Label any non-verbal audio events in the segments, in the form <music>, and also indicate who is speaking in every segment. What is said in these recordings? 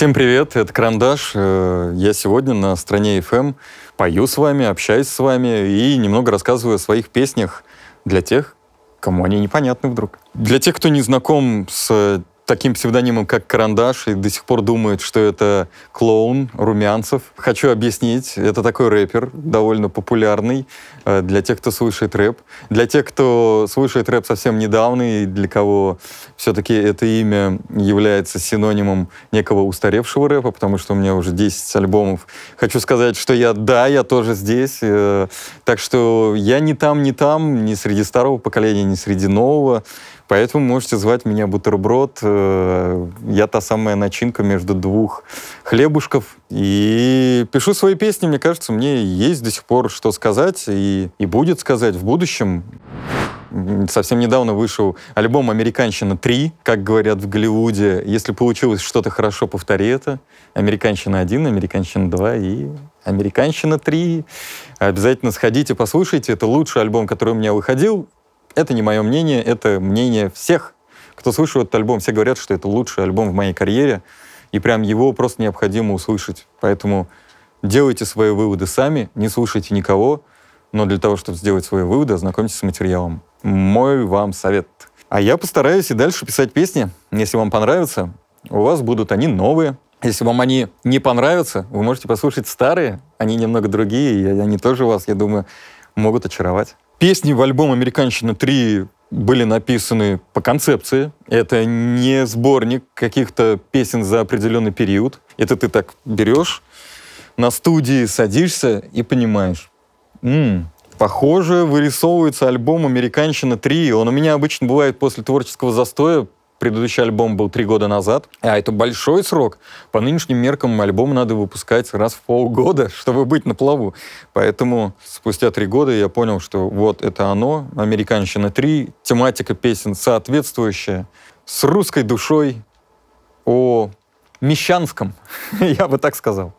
Speaker 1: Всем привет, это Карандаш. Э, я сегодня на стране FM эм пою с вами, общаюсь с вами и немного рассказываю о своих песнях для тех, кому они непонятны вдруг. Для тех, кто не знаком с таким псевдонимом, как Карандаш, и до сих пор думают, что это клоун Румянцев. Хочу объяснить, это такой рэпер, довольно популярный э, для тех, кто слышит рэп. Для тех, кто слышит рэп совсем недавно, и для кого все-таки это имя является синонимом некого устаревшего рэпа, потому что у меня уже 10 альбомов. Хочу сказать, что я, да, я тоже здесь. Э, так что я не там, не там, не среди старого поколения, не среди нового. Поэтому можете звать меня бутерброд. Э, я та самая начинка между двух хлебушков. И пишу свои песни. Мне кажется, мне есть до сих пор что сказать и, и будет сказать в будущем. Совсем недавно вышел альбом «Американщина 3», как говорят в Голливуде. Если получилось что-то хорошо, повтори это. «Американщина 1», «Американщина 2» и «Американщина 3». Обязательно сходите, послушайте. Это лучший альбом, который у меня выходил. Это не мое мнение, это мнение всех, кто слышал этот альбом. Все говорят, что это лучший альбом в моей карьере, и прям его просто необходимо услышать. Поэтому делайте свои выводы сами, не слушайте никого, но для того, чтобы сделать свои выводы, ознакомьтесь с материалом. Мой вам совет. А я постараюсь и дальше писать песни. Если вам понравятся, у вас будут они новые. Если вам они не понравятся, вы можете послушать старые, они немного другие, и они тоже вас, я думаю, могут очаровать. Песни в альбом «Американщина 3» были написаны по концепции. Это не сборник каких-то песен за определенный период. Это ты так берешь, на студии садишься и понимаешь. М-м, похоже, вырисовывается альбом «Американщина 3». Он у меня обычно бывает после творческого застоя Предыдущий альбом был три года назад, а это большой срок. По нынешним меркам альбом надо выпускать раз в полгода, <laughs> чтобы быть на плаву. Поэтому спустя три года я понял, что вот это оно, «Американщина 3», тематика песен соответствующая, с русской душой, о мещанском, <laughs> я бы так сказал.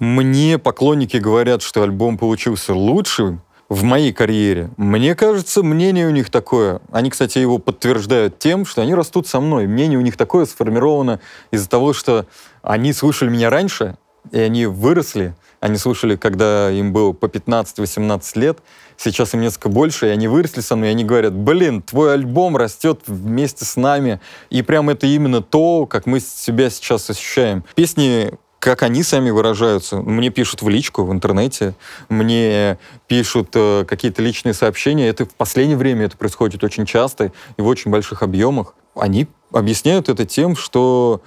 Speaker 1: Мне поклонники говорят, что альбом получился лучшим, в моей карьере. Мне кажется, мнение у них такое. Они, кстати, его подтверждают тем, что они растут со мной. Мнение у них такое сформировано из-за того, что они слышали меня раньше, и они выросли. Они слушали, когда им было по 15-18 лет. Сейчас им несколько больше, и они выросли со мной, и они говорят, блин, твой альбом растет вместе с нами. И прям это именно то, как мы себя сейчас ощущаем. Песни как они сами выражаются. Мне пишут в личку в интернете, мне пишут э, какие-то личные сообщения. Это в последнее время это происходит очень часто и в очень больших объемах. Они объясняют это тем, что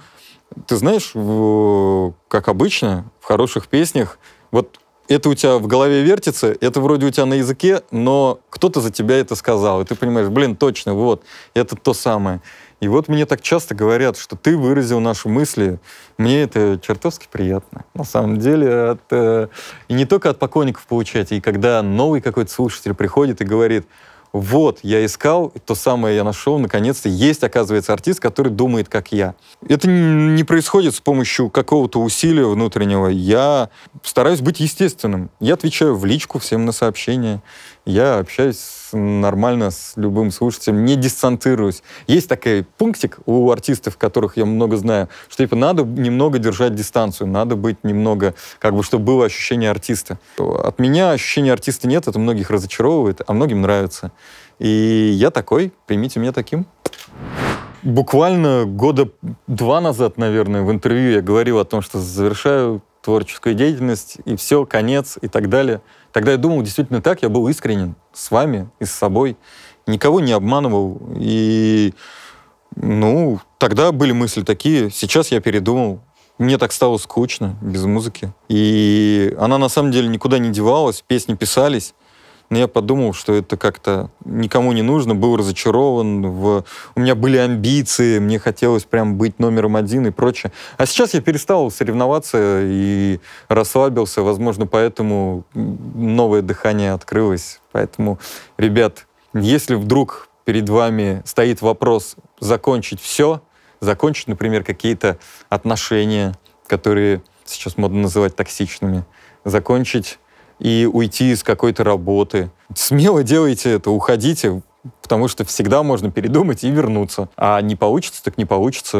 Speaker 1: ты знаешь, в, как обычно, в хороших песнях, вот это у тебя в голове вертится, это вроде у тебя на языке, но кто-то за тебя это сказал, и ты понимаешь, блин, точно, вот, это то самое. И вот мне так часто говорят, что ты выразил наши мысли. Мне это чертовски приятно. На самом деле, от, э, и не только от поклонников получать, и когда новый какой-то слушатель приходит и говорит, вот, я искал, то самое я нашел, наконец-то есть, оказывается, артист, который думает, как я. Это не происходит с помощью какого-то усилия внутреннего. Я стараюсь быть естественным. Я отвечаю в личку всем на сообщения я общаюсь нормально с любым слушателем, не дистанцируюсь. Есть такой пунктик у артистов, которых я много знаю, что типа надо немного держать дистанцию, надо быть немного, как бы, чтобы было ощущение артиста. От меня ощущения артиста нет, это многих разочаровывает, а многим нравится. И я такой, примите меня таким. Буквально года два назад, наверное, в интервью я говорил о том, что завершаю творческую деятельность, и все, конец, и так далее. Тогда я думал действительно так, я был искренен с вами и с собой, никого не обманывал. И, ну, тогда были мысли такие, сейчас я передумал, мне так стало скучно без музыки. И она на самом деле никуда не девалась, песни писались. Но я подумал, что это как-то никому не нужно, был разочарован, в... у меня были амбиции, мне хотелось прям быть номером один и прочее. А сейчас я перестал соревноваться и расслабился, возможно, поэтому новое дыхание открылось. Поэтому, ребят, если вдруг перед вами стоит вопрос закончить все, закончить, например, какие-то отношения, которые сейчас модно называть токсичными, закончить и уйти из какой-то работы. Смело делайте это, уходите, потому что всегда можно передумать и вернуться. А не получится, так не получится.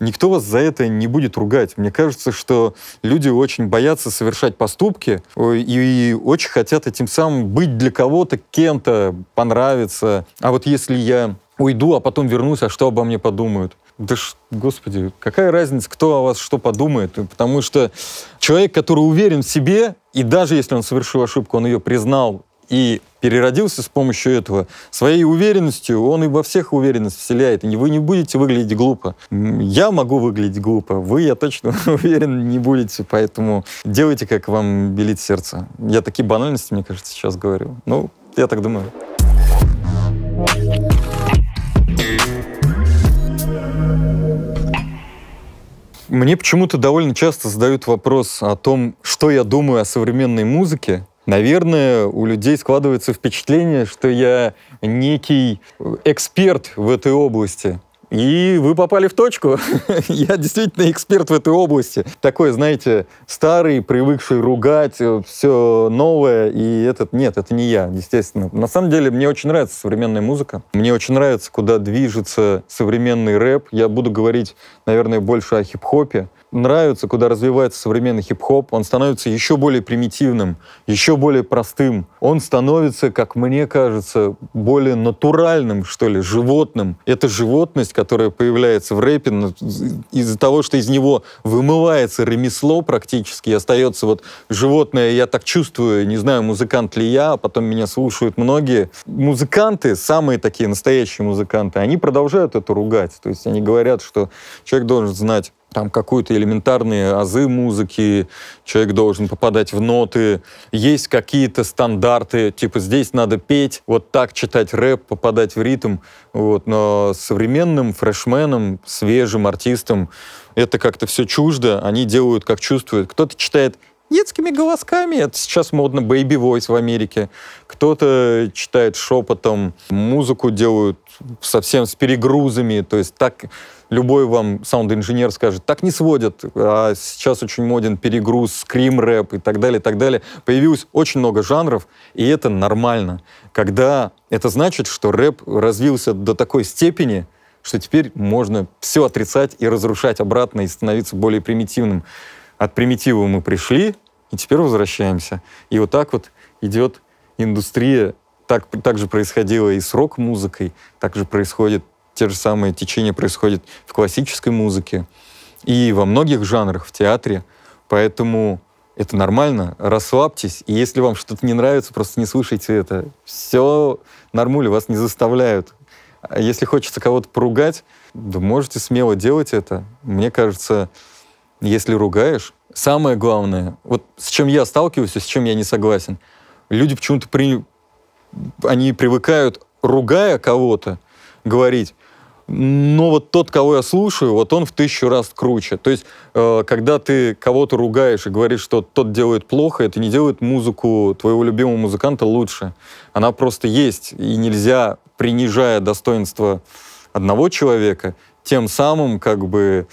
Speaker 1: Никто вас за это не будет ругать. Мне кажется, что люди очень боятся совершать поступки и очень хотят этим самым быть для кого-то, кем-то, понравиться. А вот если я уйду, а потом вернусь, а что обо мне подумают? Да ж, господи, какая разница, кто о вас что подумает? Потому что человек, который уверен в себе, и даже если он совершил ошибку, он ее признал и переродился с помощью этого, своей уверенностью он и во всех уверенность вселяет. И вы не будете выглядеть глупо. Я могу выглядеть глупо, вы, я точно <laughs> уверен, не будете, поэтому делайте, как вам велит сердце. Я такие банальности, мне кажется, сейчас говорю. Ну, я так думаю. Мне почему-то довольно часто задают вопрос о том, что я думаю о современной музыке. Наверное, у людей складывается впечатление, что я некий э, эксперт в этой области. И вы попали в точку. <laughs> Я действительно эксперт в этой области. Такой, знаете, старый, привыкший ругать э, все новое. И этот, нет, это не я, естественно. На самом деле, мне очень нравится современная музыка. Мне очень нравится, куда движется современный рэп. Я буду говорить, наверное, больше о хип-хопе нравится, куда развивается современный хип-хоп, он становится еще более примитивным, еще более простым. Он становится, как мне кажется, более натуральным, что ли, животным. Это животность, которая появляется в рэпе из-за того, что из него вымывается ремесло практически, и остается вот животное, я так чувствую, не знаю, музыкант ли я, а потом меня слушают многие. Музыканты, самые такие настоящие музыканты, они продолжают это ругать. То есть они говорят, что человек должен знать там какую то элементарные азы музыки, человек должен попадать в ноты, есть какие-то стандарты, типа здесь надо петь, вот так читать рэп, попадать в ритм, вот, но современным фрешменам, свежим артистам это как-то все чуждо, они делают, как чувствуют. Кто-то читает детскими голосками, это сейчас модно, baby voice в Америке, кто-то читает шепотом, музыку делают совсем с перегрузами, то есть так любой вам саунд-инженер скажет, так не сводят, а сейчас очень моден перегруз, скрим-рэп и так далее, и так далее. Появилось очень много жанров, и это нормально. Когда это значит, что рэп развился до такой степени, что теперь можно все отрицать и разрушать обратно и становиться более примитивным. От примитива мы пришли, и теперь возвращаемся. И вот так вот идет индустрия. Так, так же происходило и с рок-музыкой, так же происходит те же самые течения происходят в классической музыке и во многих жанрах в театре. Поэтому это нормально, расслабьтесь. И если вам что-то не нравится, просто не слушайте это. Все нормуль, вас не заставляют. А если хочется кого-то поругать, да можете смело делать это. Мне кажется, если ругаешь, самое главное, вот с чем я сталкиваюсь и с чем я не согласен, люди почему-то при... они привыкают, ругая кого-то, говорить, но вот тот, кого я слушаю, вот он в тысячу раз круче. То есть, э, когда ты кого-то ругаешь и говоришь, что тот делает плохо, это не делает музыку твоего любимого музыканта лучше. Она просто есть, и нельзя, принижая достоинство одного человека, тем самым как бы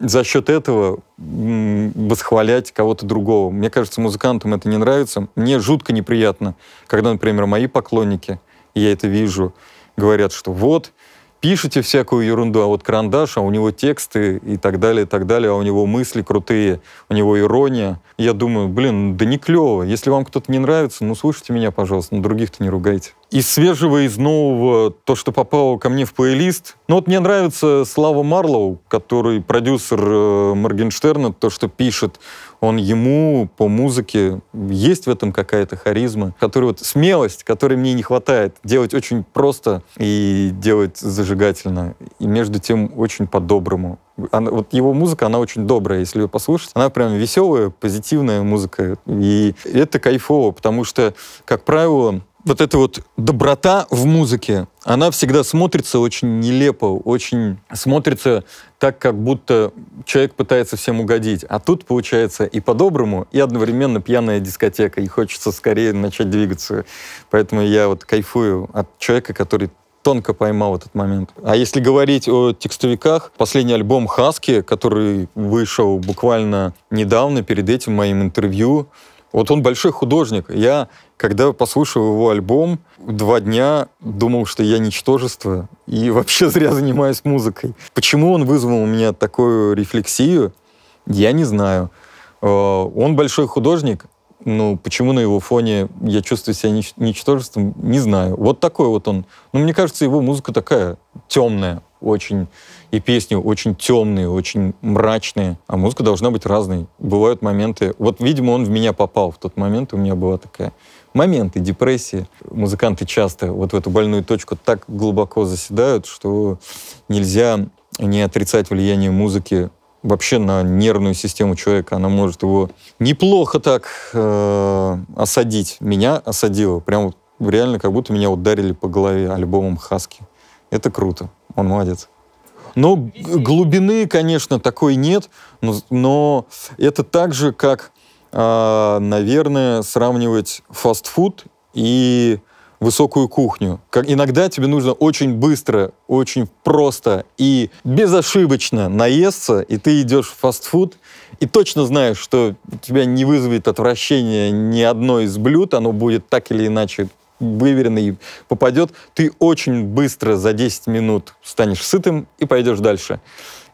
Speaker 1: за счет этого восхвалять кого-то другого. Мне кажется, музыкантам это не нравится. Мне жутко неприятно, когда, например, мои поклонники, я это вижу, говорят, что вот, пишете всякую ерунду, а вот карандаш, а у него тексты и так далее, и так далее, а у него мысли крутые, у него ирония. Я думаю, блин, ну да не клево. Если вам кто-то не нравится, ну слушайте меня, пожалуйста, но ну других-то не ругайте. Из свежего, из нового, то, что попало ко мне в плейлист. Ну вот мне нравится Слава Марлоу, который продюсер э, Моргенштерна, то, что пишет он ему по музыке, есть в этом какая-то харизма, которая вот смелость, которой мне не хватает, делать очень просто и делать зажигательно, и между тем очень по-доброму. Она, вот его музыка, она очень добрая, если ее послушать. Она прям веселая, позитивная музыка. И это кайфово, потому что, как правило, вот эта вот доброта в музыке, она всегда смотрится очень нелепо, очень смотрится так, как будто человек пытается всем угодить. А тут получается и по-доброму, и одновременно пьяная дискотека, и хочется скорее начать двигаться. Поэтому я вот кайфую от человека, который тонко поймал этот момент. А если говорить о текстовиках, последний альбом «Хаски», который вышел буквально недавно, перед этим моим интервью, вот он большой художник. Я, когда послушал его альбом, два дня думал, что я ничтожество и <laughs> вообще зря занимаюсь музыкой. Почему он вызвал у меня такую рефлексию, я не знаю. Э, он большой художник, ну, почему на его фоне я чувствую себя нич- ничтожеством, не знаю. Вот такой вот он. Ну, мне кажется, его музыка такая темная очень и песни очень темные, очень мрачные, а музыка должна быть разной. Бывают моменты, вот, видимо, он в меня попал в тот момент, у меня была такая моменты депрессии. Музыканты часто вот в эту больную точку так глубоко заседают, что нельзя не отрицать влияние музыки вообще на нервную систему человека. Она может его неплохо так э, осадить. Меня осадило. Прям реально как будто меня ударили по голове альбомом «Хаски». Это круто. Он молодец. Но ну, глубины, конечно, такой нет, но, но это так же, как, э, наверное, сравнивать фастфуд и высокую кухню. Как иногда тебе нужно очень быстро, очень просто и безошибочно наесться, и ты идешь в фастфуд, и точно знаешь, что тебя не вызовет отвращения ни одно из блюд, оно будет так или иначе выверенный попадет, ты очень быстро за 10 минут станешь сытым и пойдешь дальше.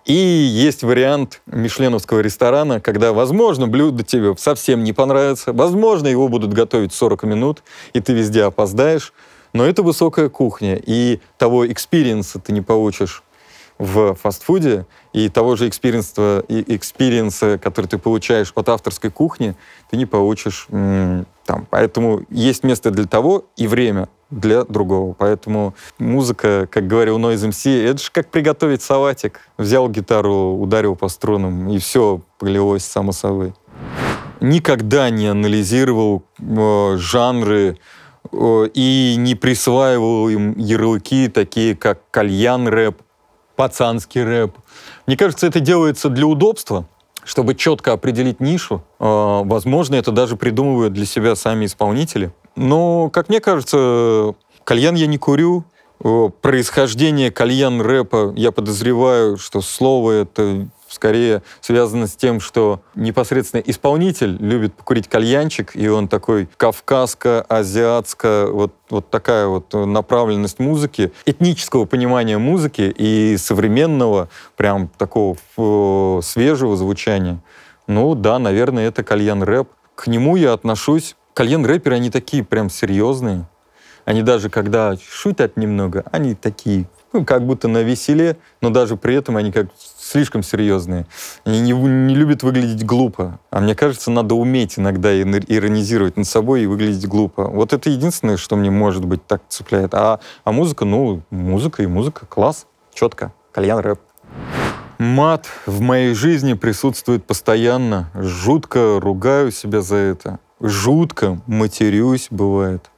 Speaker 1: И есть вариант мишленовского ресторана, когда, возможно, блюдо тебе совсем не понравится, возможно, его будут готовить 40 минут, и ты везде опоздаешь, но это высокая кухня, и того экспириенса ты не получишь в фастфуде, и того же экспириенса, который ты получаешь от авторской кухни, ты не получишь там, поэтому есть место для того и время для другого. Поэтому музыка, как говорил Noise MC, это же как приготовить салатик. Взял гитару, ударил по струнам, и все полилось само собой. Никогда не анализировал э, жанры э, и не присваивал им ярлыки, такие как кальян-рэп, пацанский рэп. Мне кажется, это делается для удобства, чтобы четко определить нишу. Э, возможно, это даже придумывают для себя сами исполнители. Но, как мне кажется, кальян я не курю. Э, происхождение кальян-рэпа, я подозреваю, что слово это скорее связано с тем, что непосредственно исполнитель любит покурить кальянчик, и он такой кавказско азиатская вот, вот такая вот направленность музыки, этнического понимания музыки и современного, прям такого э, свежего звучания. Ну да, наверное, это кальян-рэп. К нему я отношусь. Кальян-рэперы, они такие прям серьезные. Они даже когда шутят немного, они такие, ну, как будто на веселе, но даже при этом они как слишком серьезные Они не, не любят выглядеть глупо. А мне кажется, надо уметь иногда иронизировать над собой и выглядеть глупо. Вот это единственное, что мне, может быть, так цепляет. А, а музыка, ну, музыка и музыка, класс, четко, кальян, рэп. Мат в моей жизни присутствует постоянно. Жутко ругаю себя за это. Жутко матерюсь, бывает.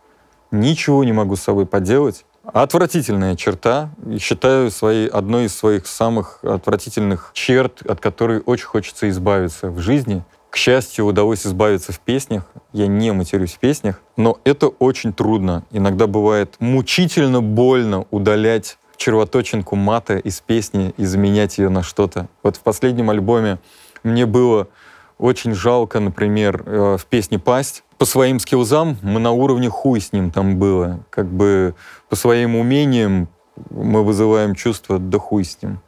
Speaker 1: Ничего не могу с собой поделать. Отвратительная черта. Считаю своей, одной из своих самых отвратительных черт, от которой очень хочется избавиться в жизни. К счастью, удалось избавиться в песнях. Я не матерюсь в песнях, но это очень трудно. Иногда бывает мучительно больно удалять червоточинку мата из песни и заменять ее на что-то. Вот в последнем альбоме мне было очень жалко, например, э, в песне «Пасть». По своим скиллзам мы на уровне хуй с ним там было. Как бы по своим умениям мы вызываем чувство «да хуй с ним».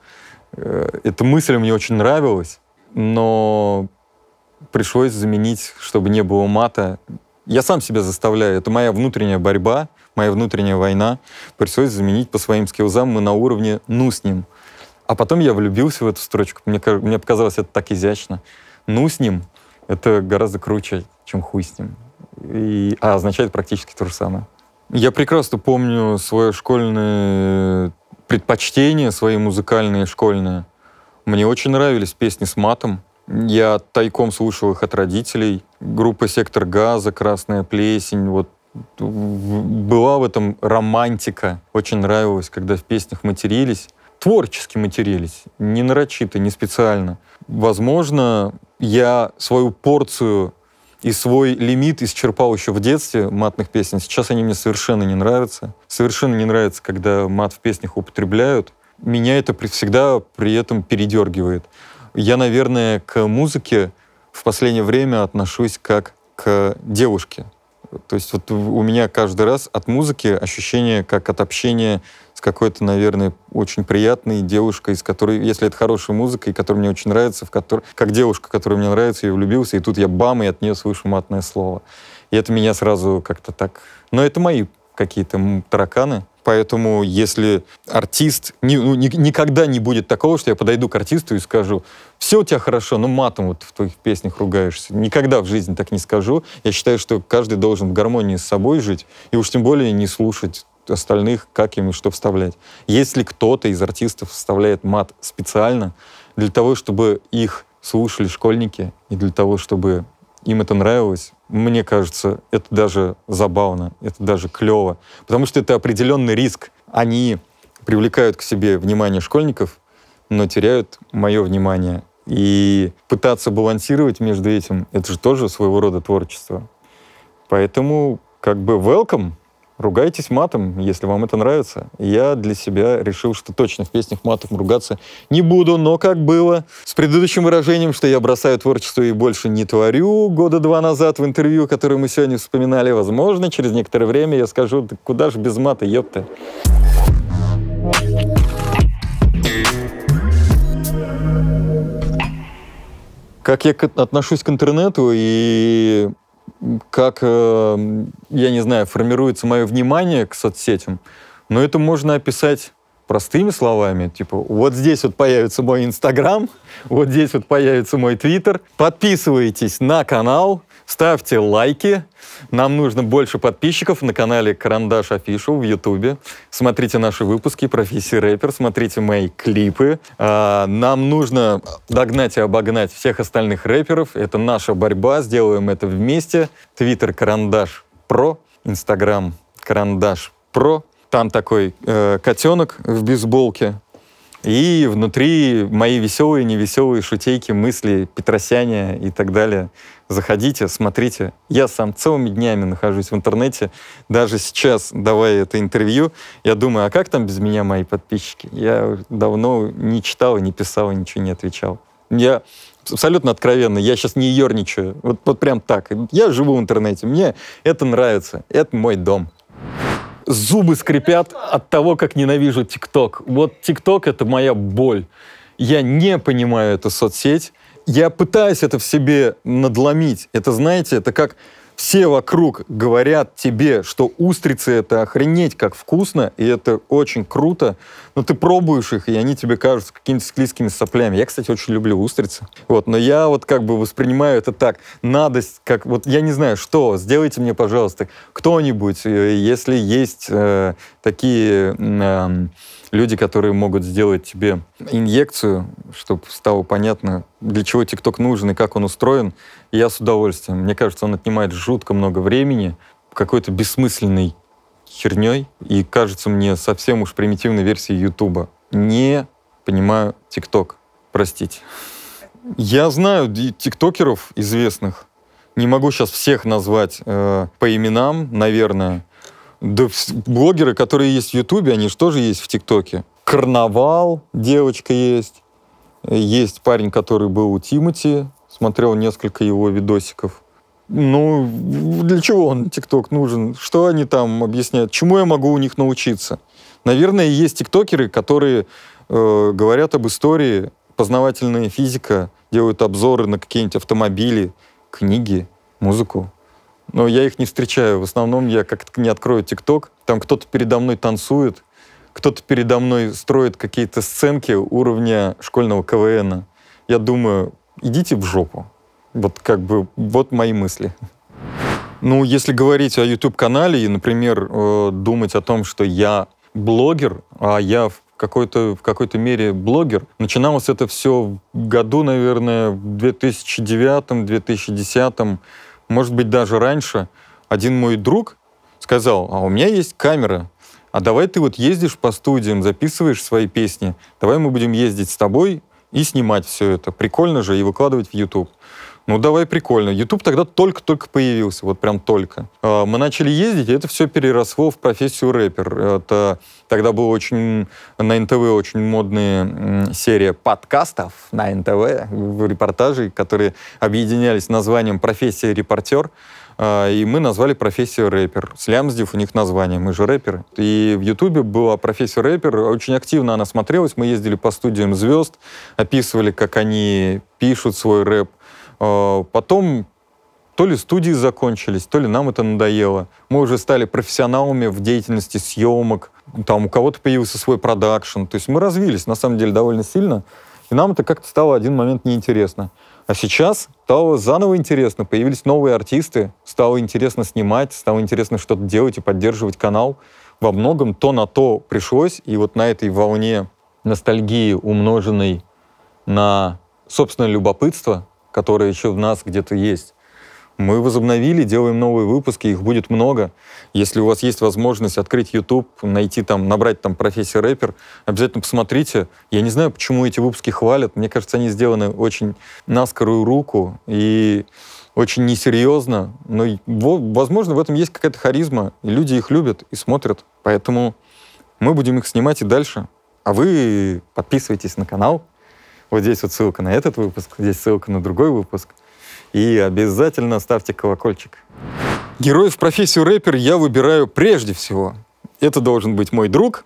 Speaker 1: Э, эта мысль мне очень нравилась, но пришлось заменить, чтобы не было мата. Я сам себя заставляю, это моя внутренняя борьба, моя внутренняя война. Пришлось заменить по своим скиллзам мы на уровне «ну с ним». А потом я влюбился в эту строчку. Мне, мне показалось это так изящно ну с ним это гораздо круче, чем хуй с ним. И, а означает практически то же самое. Я прекрасно помню свое школьное э, предпочтение, свои музыкальные школьные. Мне очень нравились песни с матом. Я тайком слушал их от родителей. Группа «Сектор газа», «Красная плесень», вот была в этом романтика. Очень нравилось, когда в песнях матерились. Творчески матерились, не нарочито, не специально возможно, я свою порцию и свой лимит исчерпал еще в детстве матных песен. Сейчас они мне совершенно не нравятся. Совершенно не нравится, когда мат в песнях употребляют. Меня это всегда при этом передергивает. Я, наверное, к музыке в последнее время отношусь как к девушке. То есть вот у меня каждый раз от музыки ощущение как от общения с какой-то, наверное, очень приятной девушкой, с которой, если это хорошая музыка, и которая мне очень нравится, в которой, как девушка, которая мне нравится, я влюбился, и тут я бам, и от нее слышу матное слово. И это меня сразу как-то так... Но это мои какие-то тараканы, Поэтому если артист... Ни, ну, ни, никогда не будет такого, что я подойду к артисту и скажу, все у тебя хорошо, но ну, матом вот в твоих песнях ругаешься. Никогда в жизни так не скажу. Я считаю, что каждый должен в гармонии с собой жить, и уж тем более не слушать остальных, как им и что вставлять. Если кто-то из артистов вставляет мат специально для того, чтобы их слушали школьники и для того, чтобы им это нравилось, мне кажется, это даже забавно, это даже клево, потому что это определенный риск. Они привлекают к себе внимание школьников, но теряют мое внимание. И пытаться балансировать между этим, это же тоже своего рода творчество. Поэтому как бы welcome, ругайтесь матом, если вам это нравится. Я для себя решил, что точно в песнях матом ругаться не буду, но как было с предыдущим выражением, что я бросаю творчество и больше не творю, года два назад в интервью, которое мы сегодня вспоминали, возможно, через некоторое время я скажу, да куда же без мата, ёпта. Как я отношусь к интернету и как, э, я не знаю, формируется мое внимание к соцсетям, но это можно описать простыми словами, типа, вот здесь вот появится мой Инстаграм, вот здесь вот появится мой Твиттер. Подписывайтесь на канал, Ставьте лайки. Нам нужно больше подписчиков на канале Карандаш Афишу в Ютубе. Смотрите наши выпуски «Профессии рэпер», смотрите мои клипы. А, нам нужно догнать и обогнать всех остальных рэперов. Это наша борьба, сделаем это вместе. Твиттер «Карандаш Про», Инстаграм «Карандаш Про». Там такой э, котенок в бейсболке, и внутри мои веселые, невеселые шутейки, мысли Петросяня и так далее. Заходите, смотрите. Я сам целыми днями нахожусь в интернете. Даже сейчас, давая это интервью, я думаю, а как там без меня мои подписчики? Я давно не читал, не писал, ничего не отвечал. Я абсолютно откровенно, я сейчас не ерничаю. Вот, вот прям так. Я живу в интернете, мне это нравится. Это мой дом зубы скрипят от того, как ненавижу ТикТок. Вот ТикТок — это моя боль. Я не понимаю эту соцсеть я пытаюсь это в себе надломить. Это, знаете, это как все вокруг говорят тебе, что устрицы это охренеть как вкусно, и это очень круто, но ты пробуешь их, и они тебе кажутся какими-то склизкими соплями. Я, кстати, очень люблю устрицы. Вот, но я вот как бы воспринимаю это так. Надость, как вот я не знаю, что, сделайте мне, пожалуйста, кто-нибудь, э, если есть э, такие... Э, люди, которые могут сделать тебе инъекцию, чтобы стало понятно, для чего ТикТок нужен и как он устроен, я с удовольствием. Мне кажется, он отнимает жутко много времени какой-то бессмысленной херней и кажется мне совсем уж примитивной версией Ютуба. Не понимаю ТикТок, простите. Я знаю тиктокеров известных, не могу сейчас всех назвать э, по именам, наверное, да блогеры, которые есть в Ютубе, они же тоже есть в ТикТоке. Карнавал, девочка есть. Есть парень, который был у Тимати, смотрел несколько его видосиков. Ну, для чего он, ТикТок, нужен? Что они там объясняют? Чему я могу у них научиться? Наверное, есть тиктокеры, которые э, говорят об истории, познавательная физика, делают обзоры на какие-нибудь автомобили, книги, музыку но я их не встречаю. В основном я как-то не открою ТикТок, там кто-то передо мной танцует, кто-то передо мной строит какие-то сценки уровня школьного КВН. Я думаю, идите в жопу. Вот как бы, вот мои мысли. Ну, если говорить о YouTube-канале и, например, э, думать о том, что я блогер, а я в какой-то в какой-то мере блогер. Начиналось это все в году, наверное, в 2009-2010 может быть, даже раньше, один мой друг сказал, а у меня есть камера, а давай ты вот ездишь по студиям, записываешь свои песни, давай мы будем ездить с тобой и снимать все это. Прикольно же и выкладывать в YouTube. Ну, давай прикольно. YouTube тогда только-только появился, вот прям только. А, мы начали ездить, и это все переросло в профессию рэпер. Это тогда было очень... На НТВ очень модная серия подкастов на НТВ, репортажей, которые объединялись названием «Профессия репортер» а, и мы назвали профессию рэпер. Слямздив у них название, мы же рэперы. И в Ютубе была профессия рэпер, очень активно она смотрелась, мы ездили по студиям звезд, описывали, как они пишут свой рэп, а, потом то ли студии закончились, то ли нам это надоело. Мы уже стали профессионалами в деятельности съемок, там у кого-то появился свой продакшн. То есть мы развились, на самом деле, довольно сильно. И нам это как-то стало один момент неинтересно. А сейчас стало заново интересно, появились новые артисты, стало интересно снимать, стало интересно что-то делать и поддерживать канал. Во многом то на то пришлось, и вот на этой волне ностальгии, умноженной на собственное любопытство, которые еще в нас где-то есть. Мы возобновили, делаем новые выпуски, их будет много. Если у вас есть возможность открыть YouTube, найти там, набрать там профессия рэпер, обязательно посмотрите. Я не знаю, почему эти выпуски хвалят. Мне кажется, они сделаны очень на скорую руку и очень несерьезно. Но, возможно, в этом есть какая-то харизма. И люди их любят и смотрят. Поэтому мы будем их снимать и дальше. А вы подписывайтесь на канал, вот здесь вот ссылка на этот выпуск, здесь ссылка на другой выпуск. И обязательно ставьте колокольчик. Героев профессию рэпер я выбираю прежде всего. Это должен быть мой друг,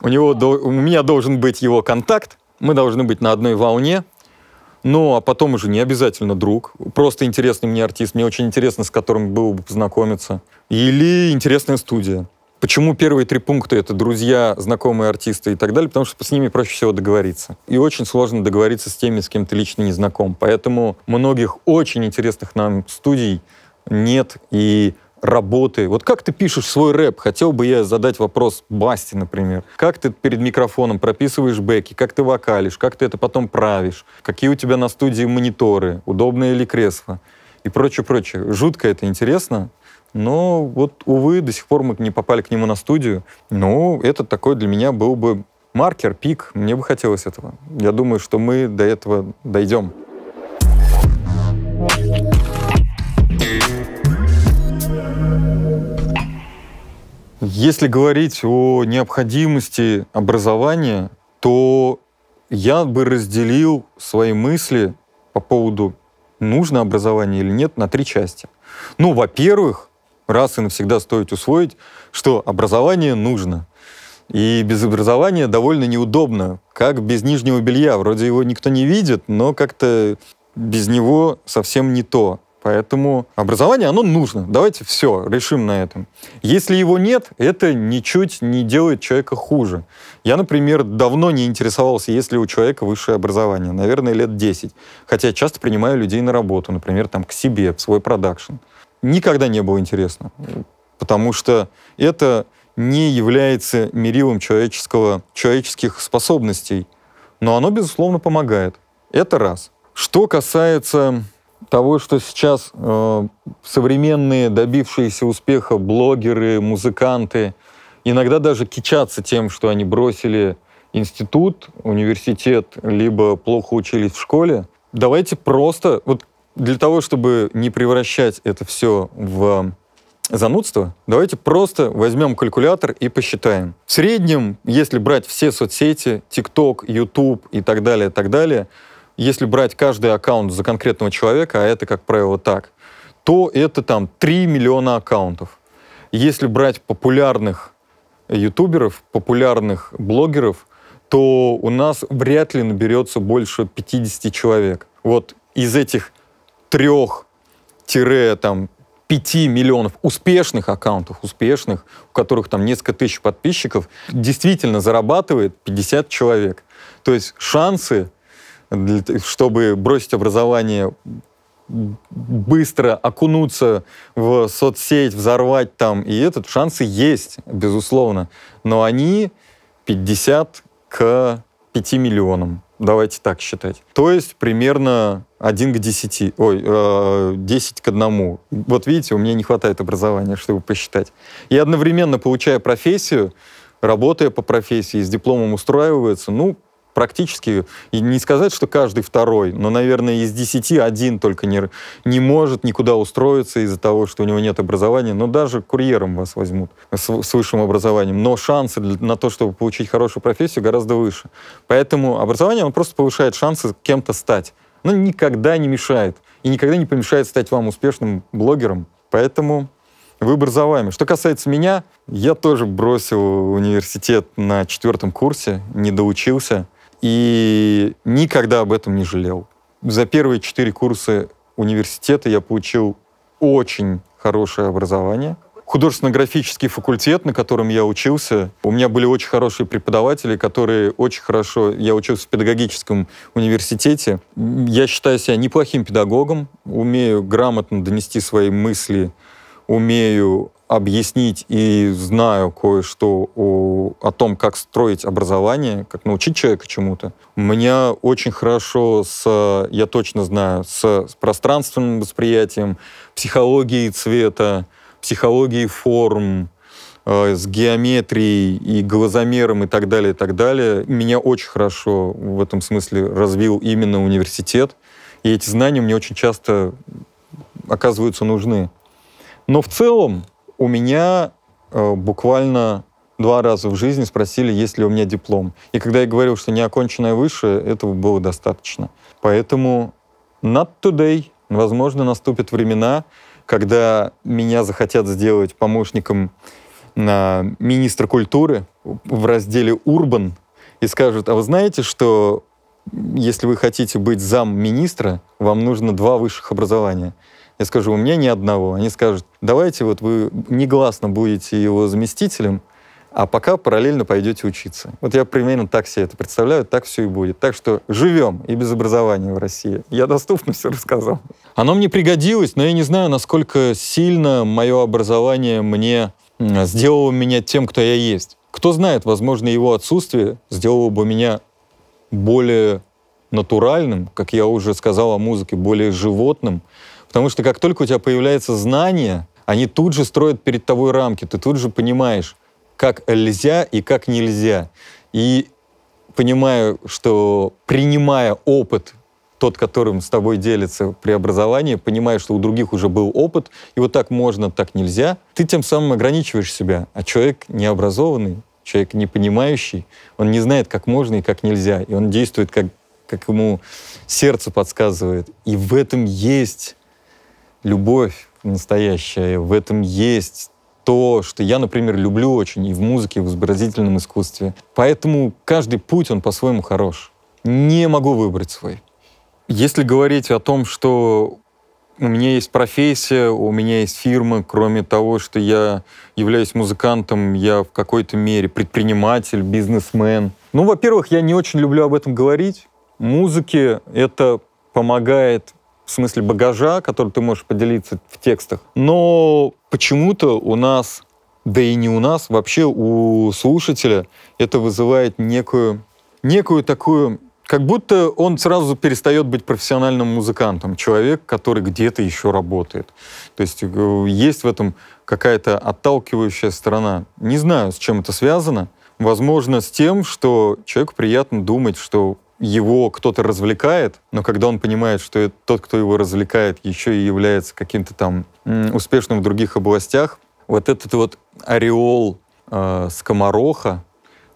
Speaker 1: у, него, у меня должен быть его контакт, мы должны быть на одной волне, ну, а потом уже не обязательно друг. Просто интересный мне артист. Мне очень интересно, с которым было бы познакомиться. Или интересная студия. Почему первые три пункта — это друзья, знакомые артисты и так далее? Потому что с ними проще всего договориться. И очень сложно договориться с теми, с кем ты лично не знаком. Поэтому многих очень интересных нам студий нет и работы. Вот как ты пишешь свой рэп? Хотел бы я задать вопрос Басти, например. Как ты перед микрофоном прописываешь бэки? Как ты вокалишь? Как ты это потом правишь? Какие у тебя на студии мониторы? Удобное ли кресло? И прочее, прочее. Жутко это интересно. Но вот, увы, до сих пор мы не попали к нему на студию. Ну, это такой для меня был бы маркер, пик. Мне бы хотелось этого. Я думаю, что мы до этого дойдем. Если говорить о необходимости образования, то я бы разделил свои мысли по поводу нужно образование или нет на три части. Ну, во-первых, раз и навсегда стоит усвоить, что образование нужно. И без образования довольно неудобно, как без нижнего белья. Вроде его никто не видит, но как-то без него совсем не то. Поэтому образование, оно нужно. Давайте все, решим на этом. Если его нет, это ничуть не делает человека хуже. Я, например, давно не интересовался, есть ли у человека высшее образование. Наверное, лет 10. Хотя я часто принимаю людей на работу, например, там, к себе, в свой продакшн никогда не было интересно, потому что это не является мерилом человеческого, человеческих способностей, но оно, безусловно, помогает. Это раз. Что касается того, что сейчас э, современные добившиеся успеха блогеры, музыканты иногда даже кичатся тем, что они бросили институт, университет, либо плохо учились в школе. Давайте просто, вот для того, чтобы не превращать это все в э, занудство, давайте просто возьмем калькулятор и посчитаем. В среднем, если брать все соцсети, TikTok, YouTube и так далее, так далее, если брать каждый аккаунт за конкретного человека, а это, как правило, так, то это там 3 миллиона аккаунтов. Если брать популярных ютуберов, популярных блогеров, то у нас вряд ли наберется больше 50 человек. Вот из этих трех там 5 миллионов успешных аккаунтов, успешных, у которых там несколько тысяч подписчиков, действительно зарабатывает 50 человек. То есть шансы, для, чтобы бросить образование, быстро окунуться в соцсеть, взорвать там, и этот, шансы есть, безусловно. Но они 50 к 5 миллионам давайте так считать. То есть примерно 1 к 10, ой, 10 э, к 1. Вот видите, у меня не хватает образования, чтобы посчитать. И одновременно, получая профессию, работая по профессии, с дипломом устраивается, ну, практически, и не сказать, что каждый второй, но, наверное, из десяти один только не, не может никуда устроиться из-за того, что у него нет образования. Но даже курьером вас возьмут с, с высшим образованием. Но шансы на то, чтобы получить хорошую профессию, гораздо выше. Поэтому образование, оно просто повышает шансы кем-то стать. Но никогда не мешает. И никогда не помешает стать вам успешным блогером. Поэтому выбор за вами. Что касается меня, я тоже бросил университет на четвертом курсе, не доучился. И никогда об этом не жалел. За первые четыре курса университета я получил очень хорошее образование. Художественно-графический факультет, на котором я учился, у меня были очень хорошие преподаватели, которые очень хорошо... Я учился в педагогическом университете. Я считаю себя неплохим педагогом, умею грамотно донести свои мысли, умею объяснить и знаю кое-что о, о том, как строить образование, как научить человека чему-то. У меня очень хорошо с, я точно знаю, с, с пространственным восприятием, психологией цвета, психологией форм, э, с геометрией и глазомером и так далее, и так далее. Меня очень хорошо в этом смысле развил именно университет. И эти знания мне очень часто оказываются нужны. Но в целом у меня э, буквально два раза в жизни спросили, есть ли у меня диплом. И когда я говорил, что неоконченное высшее, этого было достаточно. Поэтому not today. Возможно, наступят времена, когда меня захотят сделать помощником на министра культуры в разделе «Урбан» и скажут, а вы знаете, что если вы хотите быть замминистра, вам нужно два высших образования. Я скажу, у меня ни одного. Они скажут, давайте вот вы негласно будете его заместителем, а пока параллельно пойдете учиться. Вот я примерно так себе это представляю, так все и будет. Так что живем и без образования в России. Я доступно все рассказал. Оно мне пригодилось, но я не знаю, насколько сильно мое образование мне сделало меня тем, кто я есть. Кто знает, возможно, его отсутствие сделало бы меня более натуральным, как я уже сказал о музыке, более животным. Потому что как только у тебя появляется знание, они тут же строят перед тобой рамки, ты тут же понимаешь, как нельзя и как нельзя. И понимаю, что принимая опыт тот, которым с тобой делится преобразование, понимая, что у других уже был опыт, и вот так можно, так нельзя, ты тем самым ограничиваешь себя. А человек необразованный, человек не понимающий, он не знает, как можно и как нельзя, и он действует, как, как ему сердце подсказывает. И в этом есть любовь настоящее. В этом есть то, что я, например, люблю очень и в музыке, и в изобразительном искусстве. Поэтому каждый путь, он по-своему хорош. Не могу выбрать свой. Если говорить о том, что у меня есть профессия, у меня есть фирма, кроме того, что я являюсь музыкантом, я в какой-то мере предприниматель, бизнесмен. Ну, во-первых, я не очень люблю об этом говорить. Музыке это помогает в смысле багажа, который ты можешь поделиться в текстах. Но почему-то у нас, да и не у нас, вообще у слушателя это вызывает некую, некую такую как будто он сразу перестает быть профессиональным музыкантом, человек, который где-то еще работает. То есть э, есть в этом какая-то отталкивающая сторона. Не знаю, с чем это связано. Возможно, с тем, что человеку приятно думать, что его кто-то развлекает, но когда он понимает, что тот, кто его развлекает, еще и является каким-то там успешным в других областях, вот этот вот ореол э, скомороха,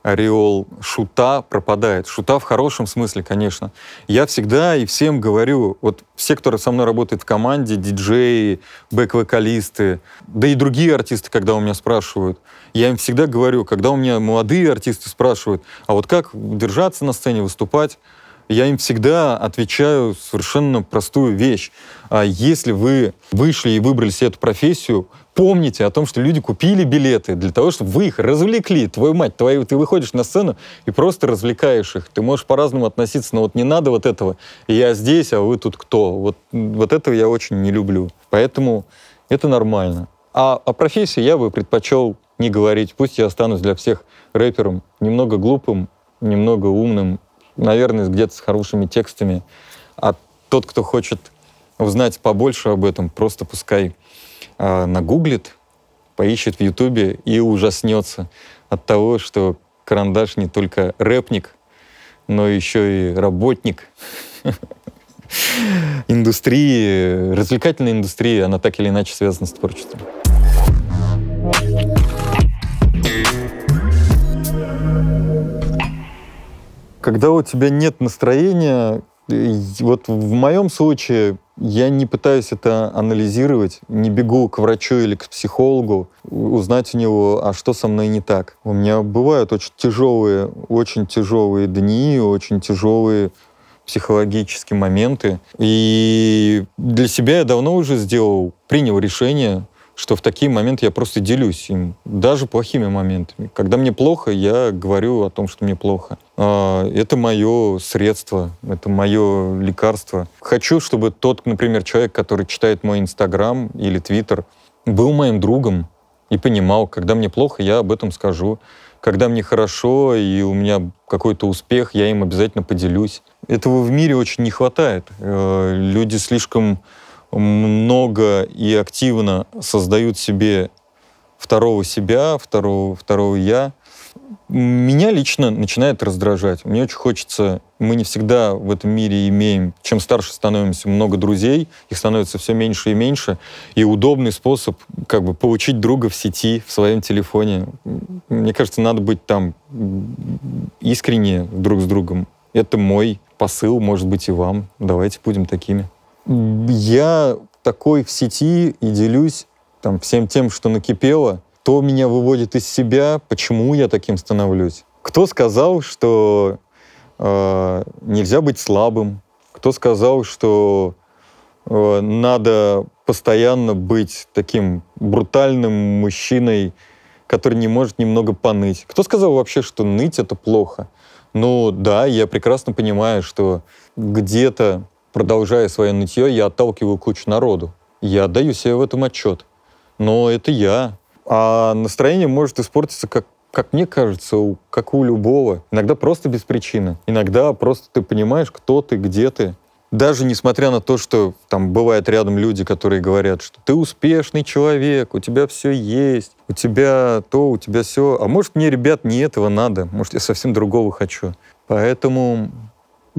Speaker 1: ореол шута пропадает. Шута в хорошем смысле, конечно. Я всегда и всем говорю, вот все, кто со мной работает в команде, диджеи, бэк-вокалисты, да и другие артисты, когда у меня спрашивают, я им всегда говорю, когда у меня молодые артисты спрашивают, а вот как держаться на сцене, выступать, я им всегда отвечаю совершенно простую вещь. А если вы вышли и выбрали себе эту профессию, помните о том, что люди купили билеты для того, чтобы вы их развлекли. Твою мать, твою, ты выходишь на сцену и просто развлекаешь их. Ты можешь по-разному относиться, но вот не надо вот этого. Я здесь, а вы тут кто? Вот, вот этого я очень не люблю. Поэтому это нормально. А о профессии я бы предпочел не говорить. Пусть я останусь для всех рэпером, немного глупым, немного умным наверное, где-то с хорошими текстами. А тот, кто хочет узнать побольше об этом, просто пускай э, нагуглит, поищет в Ютубе и ужаснется от того, что карандаш не только рэпник, но еще и работник <laughs> индустрии, развлекательной индустрии, она так или иначе связана с творчеством. когда у тебя нет настроения, вот в моем случае я не пытаюсь это анализировать, не бегу к врачу или к психологу узнать у него, а что со мной не так. У меня бывают очень тяжелые, очень тяжелые дни, очень тяжелые психологические моменты. И для себя я давно уже сделал, принял решение, что в такие моменты я просто делюсь им, даже плохими моментами. Когда мне плохо, я говорю о том, что мне плохо. А, это мое средство, это мое лекарство. Хочу, чтобы тот, например, человек, который читает мой Инстаграм или Твиттер, был моим другом и понимал, когда мне плохо, я об этом скажу. Когда мне хорошо и у меня какой-то успех, я им обязательно поделюсь. Этого в мире очень не хватает. Э, люди слишком много и активно создают себе второго себя, второго, второго я. Меня лично начинает раздражать. Мне очень хочется... Мы не всегда в этом мире имеем... Чем старше становимся, много друзей, их становится все меньше и меньше. И удобный способ как бы получить друга в сети, в своем телефоне. Мне кажется, надо быть там искренне друг с другом. Это мой посыл, может быть, и вам. Давайте будем такими я такой в сети и делюсь там всем тем, что накипело, то меня выводит из себя, почему я таким становлюсь. Кто сказал, что э, нельзя быть слабым? Кто сказал, что э, надо постоянно быть таким брутальным мужчиной, который не может немного поныть? Кто сказал вообще, что ныть это плохо? Ну да, я прекрасно понимаю, что где-то Продолжая свое нытье, я отталкиваю кучу народу. Я отдаю себе в этом отчет. Но это я. А настроение может испортиться, как, как мне кажется, у, как у любого. Иногда просто без причины. Иногда просто ты понимаешь, кто ты, где ты. Даже несмотря на то, что там бывают рядом люди, которые говорят, что ты успешный человек, у тебя все есть, у тебя то, у тебя все. А может мне, ребят, не этого надо, может я совсем другого хочу. Поэтому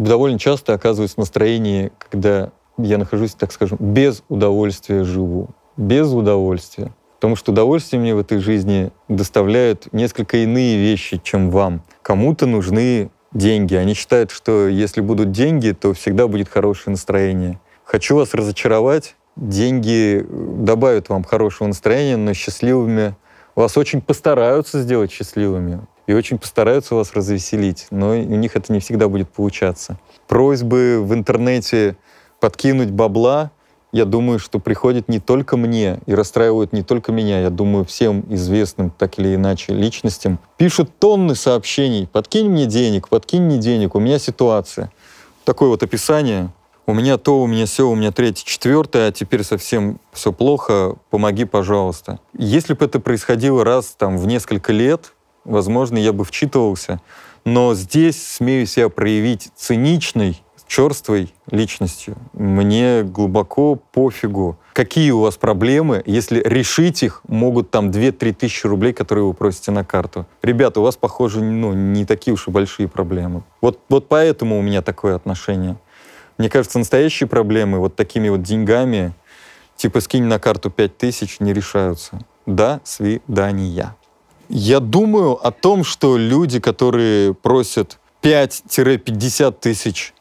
Speaker 1: довольно часто оказываюсь в настроении, когда я нахожусь, так скажем, без удовольствия живу. Без удовольствия. Потому что удовольствие мне в этой жизни доставляют несколько иные вещи, чем вам. Кому-то нужны деньги. Они считают, что если будут деньги, то всегда будет хорошее настроение. Хочу вас разочаровать. Деньги э, добавят вам хорошего настроения, но счастливыми вас очень постараются сделать счастливыми и очень постараются вас развеселить, но у них это не всегда будет получаться. Просьбы в интернете подкинуть бабла, я думаю, что приходят не только мне и расстраивают не только меня, я думаю, всем известным так или иначе личностям. Пишут тонны сообщений, подкинь мне денег, подкинь мне денег, у меня ситуация. Такое вот описание, у меня то, у меня все, у меня третье, четвертое, а теперь совсем все плохо, помоги, пожалуйста. Если бы это происходило раз там в несколько лет, возможно, я бы вчитывался. Но здесь смею себя проявить циничной, черствой личностью. Мне глубоко пофигу, какие у вас проблемы, если решить их могут там 2-3 тысячи рублей, которые вы просите на карту. Ребята, у вас, похоже, ну, не такие уж и большие проблемы. Вот, вот поэтому у меня такое отношение. Мне кажется, настоящие проблемы вот такими вот деньгами, типа скинь на карту 5 тысяч, не решаются. До свидания. Я думаю о том, что люди, которые просят 5-50 тысяч,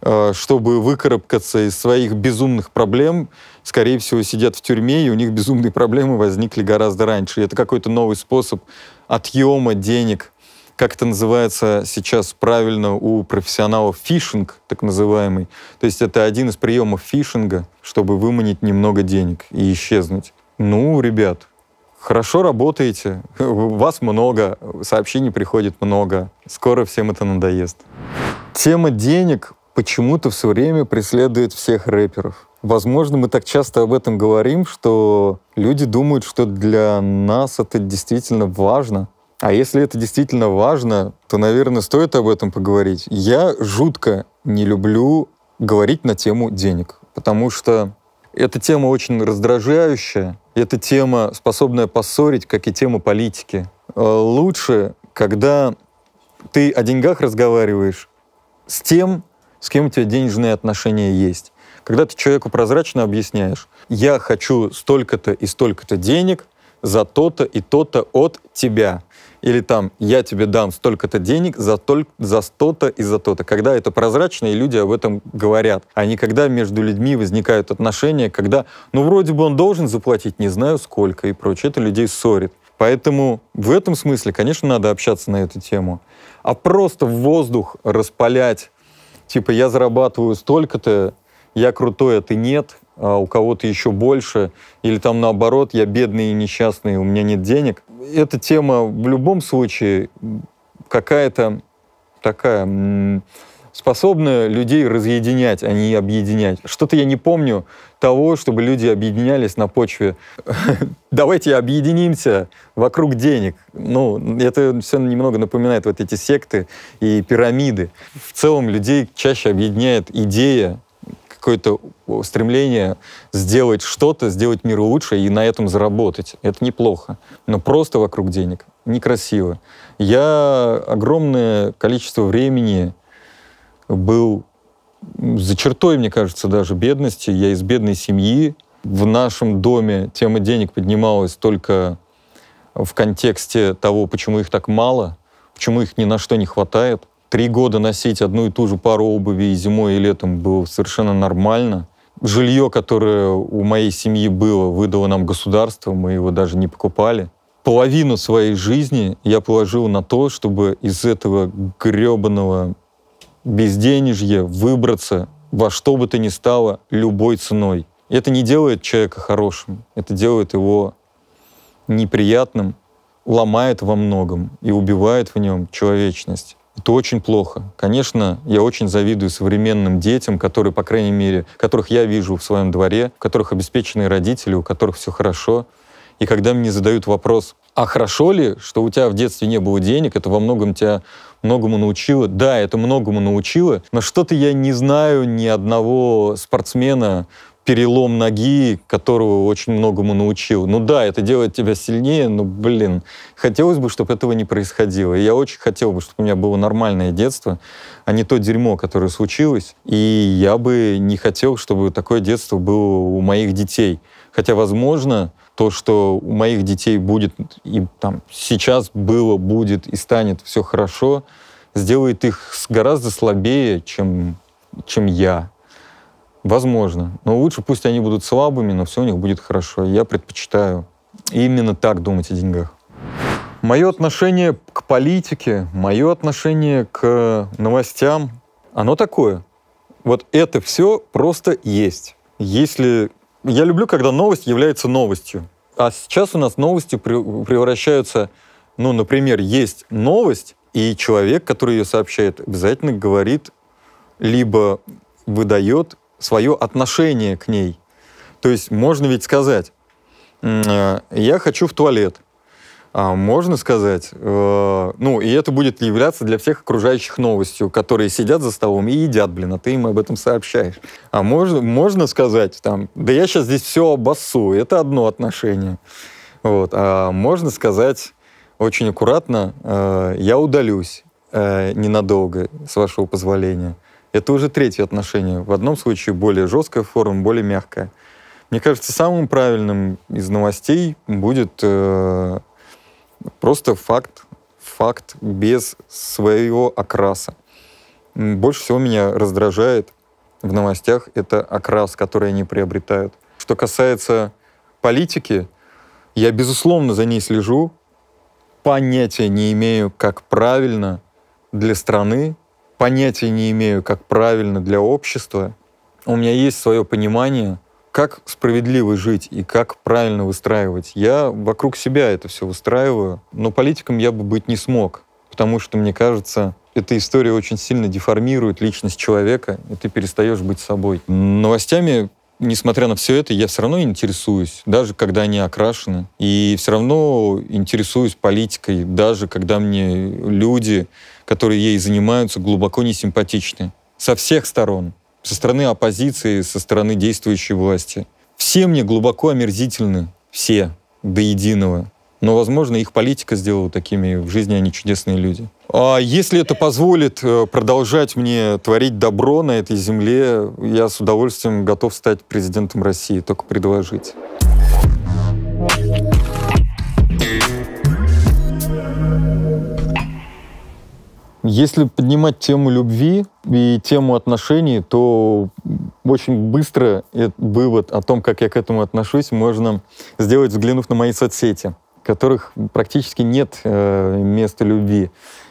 Speaker 1: э, чтобы выкарабкаться из своих безумных проблем, скорее всего, сидят в тюрьме, и у них безумные проблемы возникли гораздо раньше. И это какой-то новый способ отъема денег, как это называется сейчас правильно у профессионалов, фишинг так называемый. То есть это один из приемов фишинга, чтобы выманить немного денег и исчезнуть. Ну, ребят, хорошо работаете, <laughs> вас много, сообщений приходит много, скоро всем это надоест. Тема денег почему-то все время преследует всех рэперов. Возможно, мы так часто об этом говорим, что люди думают, что для нас это действительно важно. А если это действительно важно, то, наверное, стоит об этом поговорить. Я жутко не люблю говорить на тему денег, потому что эта тема очень раздражающая, это тема, способная поссорить, как и тема политики. Э, лучше, когда ты о деньгах разговариваешь с тем, с кем у тебя денежные отношения есть. Когда ты человеку прозрачно объясняешь, я хочу столько-то и столько-то денег за то-то и то-то от тебя или там «я тебе дам столько-то денег за, только, за то-то и за то-то». Когда это прозрачно, и люди об этом говорят, а не когда между людьми возникают отношения, когда «ну вроде бы он должен заплатить, не знаю сколько» и прочее. Это людей ссорит. Поэтому в этом смысле, конечно, надо общаться на эту тему. А просто в воздух распалять, типа «я зарабатываю столько-то, я крутой, а ты нет», а у кого-то еще больше, или там наоборот, я бедный и несчастный, у меня нет денег эта тема в любом случае какая-то такая способная людей разъединять, а не объединять. Что-то я не помню того, чтобы люди объединялись на почве <laughs> «давайте объединимся вокруг денег». Ну, это все немного напоминает вот эти секты и пирамиды. В целом людей чаще объединяет идея какое-то стремление сделать что-то, сделать мир лучше и на этом заработать. Это неплохо. Но просто вокруг денег некрасиво. Я огромное количество времени был за чертой, мне кажется, даже бедности. Я из бедной семьи. В нашем доме тема денег поднималась только в контексте того, почему их так мало, почему их ни на что не хватает – три года носить одну и ту же пару обуви и зимой, и летом было совершенно нормально. Жилье, которое у моей семьи было, выдало нам государство, мы его даже не покупали. Половину своей жизни я положил на то, чтобы из этого гребаного безденежья выбраться во что бы то ни стало любой ценой. Это не делает человека хорошим, это делает его неприятным, ломает во многом и убивает в нем человечность. Это очень плохо. Конечно, я очень завидую современным детям, которые, по крайней мере, которых я вижу в своем дворе, у которых обеспеченные родители, у которых все хорошо. И когда мне задают вопрос, а хорошо ли, что у тебя в детстве не было денег, это во многом тебя многому научило. Да, это многому научило, но что-то я не знаю ни одного спортсмена, перелом ноги, которого очень многому научил. Ну да, это делает тебя сильнее, но, блин, хотелось бы, чтобы этого не происходило. И я очень хотел бы, чтобы у меня было нормальное детство, а не то дерьмо, которое случилось. И я бы не хотел, чтобы такое детство было у моих детей. Хотя, возможно, то, что у моих детей будет и там сейчас было, будет и станет все хорошо, сделает их гораздо слабее, чем, чем я. Возможно. Но лучше пусть они будут слабыми, но все у них будет хорошо. Я предпочитаю именно так думать о деньгах. Мое отношение к политике, мое отношение к новостям, оно такое. Вот это все просто есть. Если... Я люблю, когда новость является новостью. А сейчас у нас новости превращаются... Ну, например, есть новость, и человек, который ее сообщает, обязательно говорит, либо выдает свое отношение к ней. То есть можно ведь сказать, э, я хочу в туалет. А можно сказать, э, ну, и это будет являться для всех окружающих новостью, которые сидят за столом и едят, блин, а ты им об этом сообщаешь. А можно, можно сказать, там, да я сейчас здесь все обоссу, это одно отношение. Вот. А можно сказать очень аккуратно, э, я удалюсь э, ненадолго, с вашего позволения. Это уже третье отношение. В одном случае более жесткая форма, более мягкая. Мне кажется, самым правильным из новостей будет э, просто факт, факт без своего окраса. Больше всего меня раздражает в новостях это окрас, который они приобретают. Что касается политики, я, безусловно, за ней слежу, понятия не имею, как правильно для страны понятия не имею, как правильно для общества. У меня есть свое понимание, как справедливо жить и как правильно выстраивать. Я вокруг себя это все выстраиваю, но политиком я бы быть не смог, потому что, мне кажется, эта история очень сильно деформирует личность человека, и ты перестаешь быть собой. Новостями несмотря на все это, я все равно интересуюсь, даже когда они окрашены. И все равно интересуюсь политикой, даже когда мне люди которые ей занимаются, глубоко несимпатичны. Со всех сторон. Со стороны оппозиции, со стороны действующей власти. Все мне глубоко омерзительны. Все. До единого. Но, возможно, их политика сделала такими, в жизни они чудесные люди. А если это позволит э, продолжать мне творить добро на этой земле, я с удовольствием готов стать президентом России, только предложить. Если поднимать тему любви и тему отношений, то очень быстро э, вывод о том, как я к этому отношусь, можно сделать, взглянув на мои соцсети, в которых практически нет э, места любви.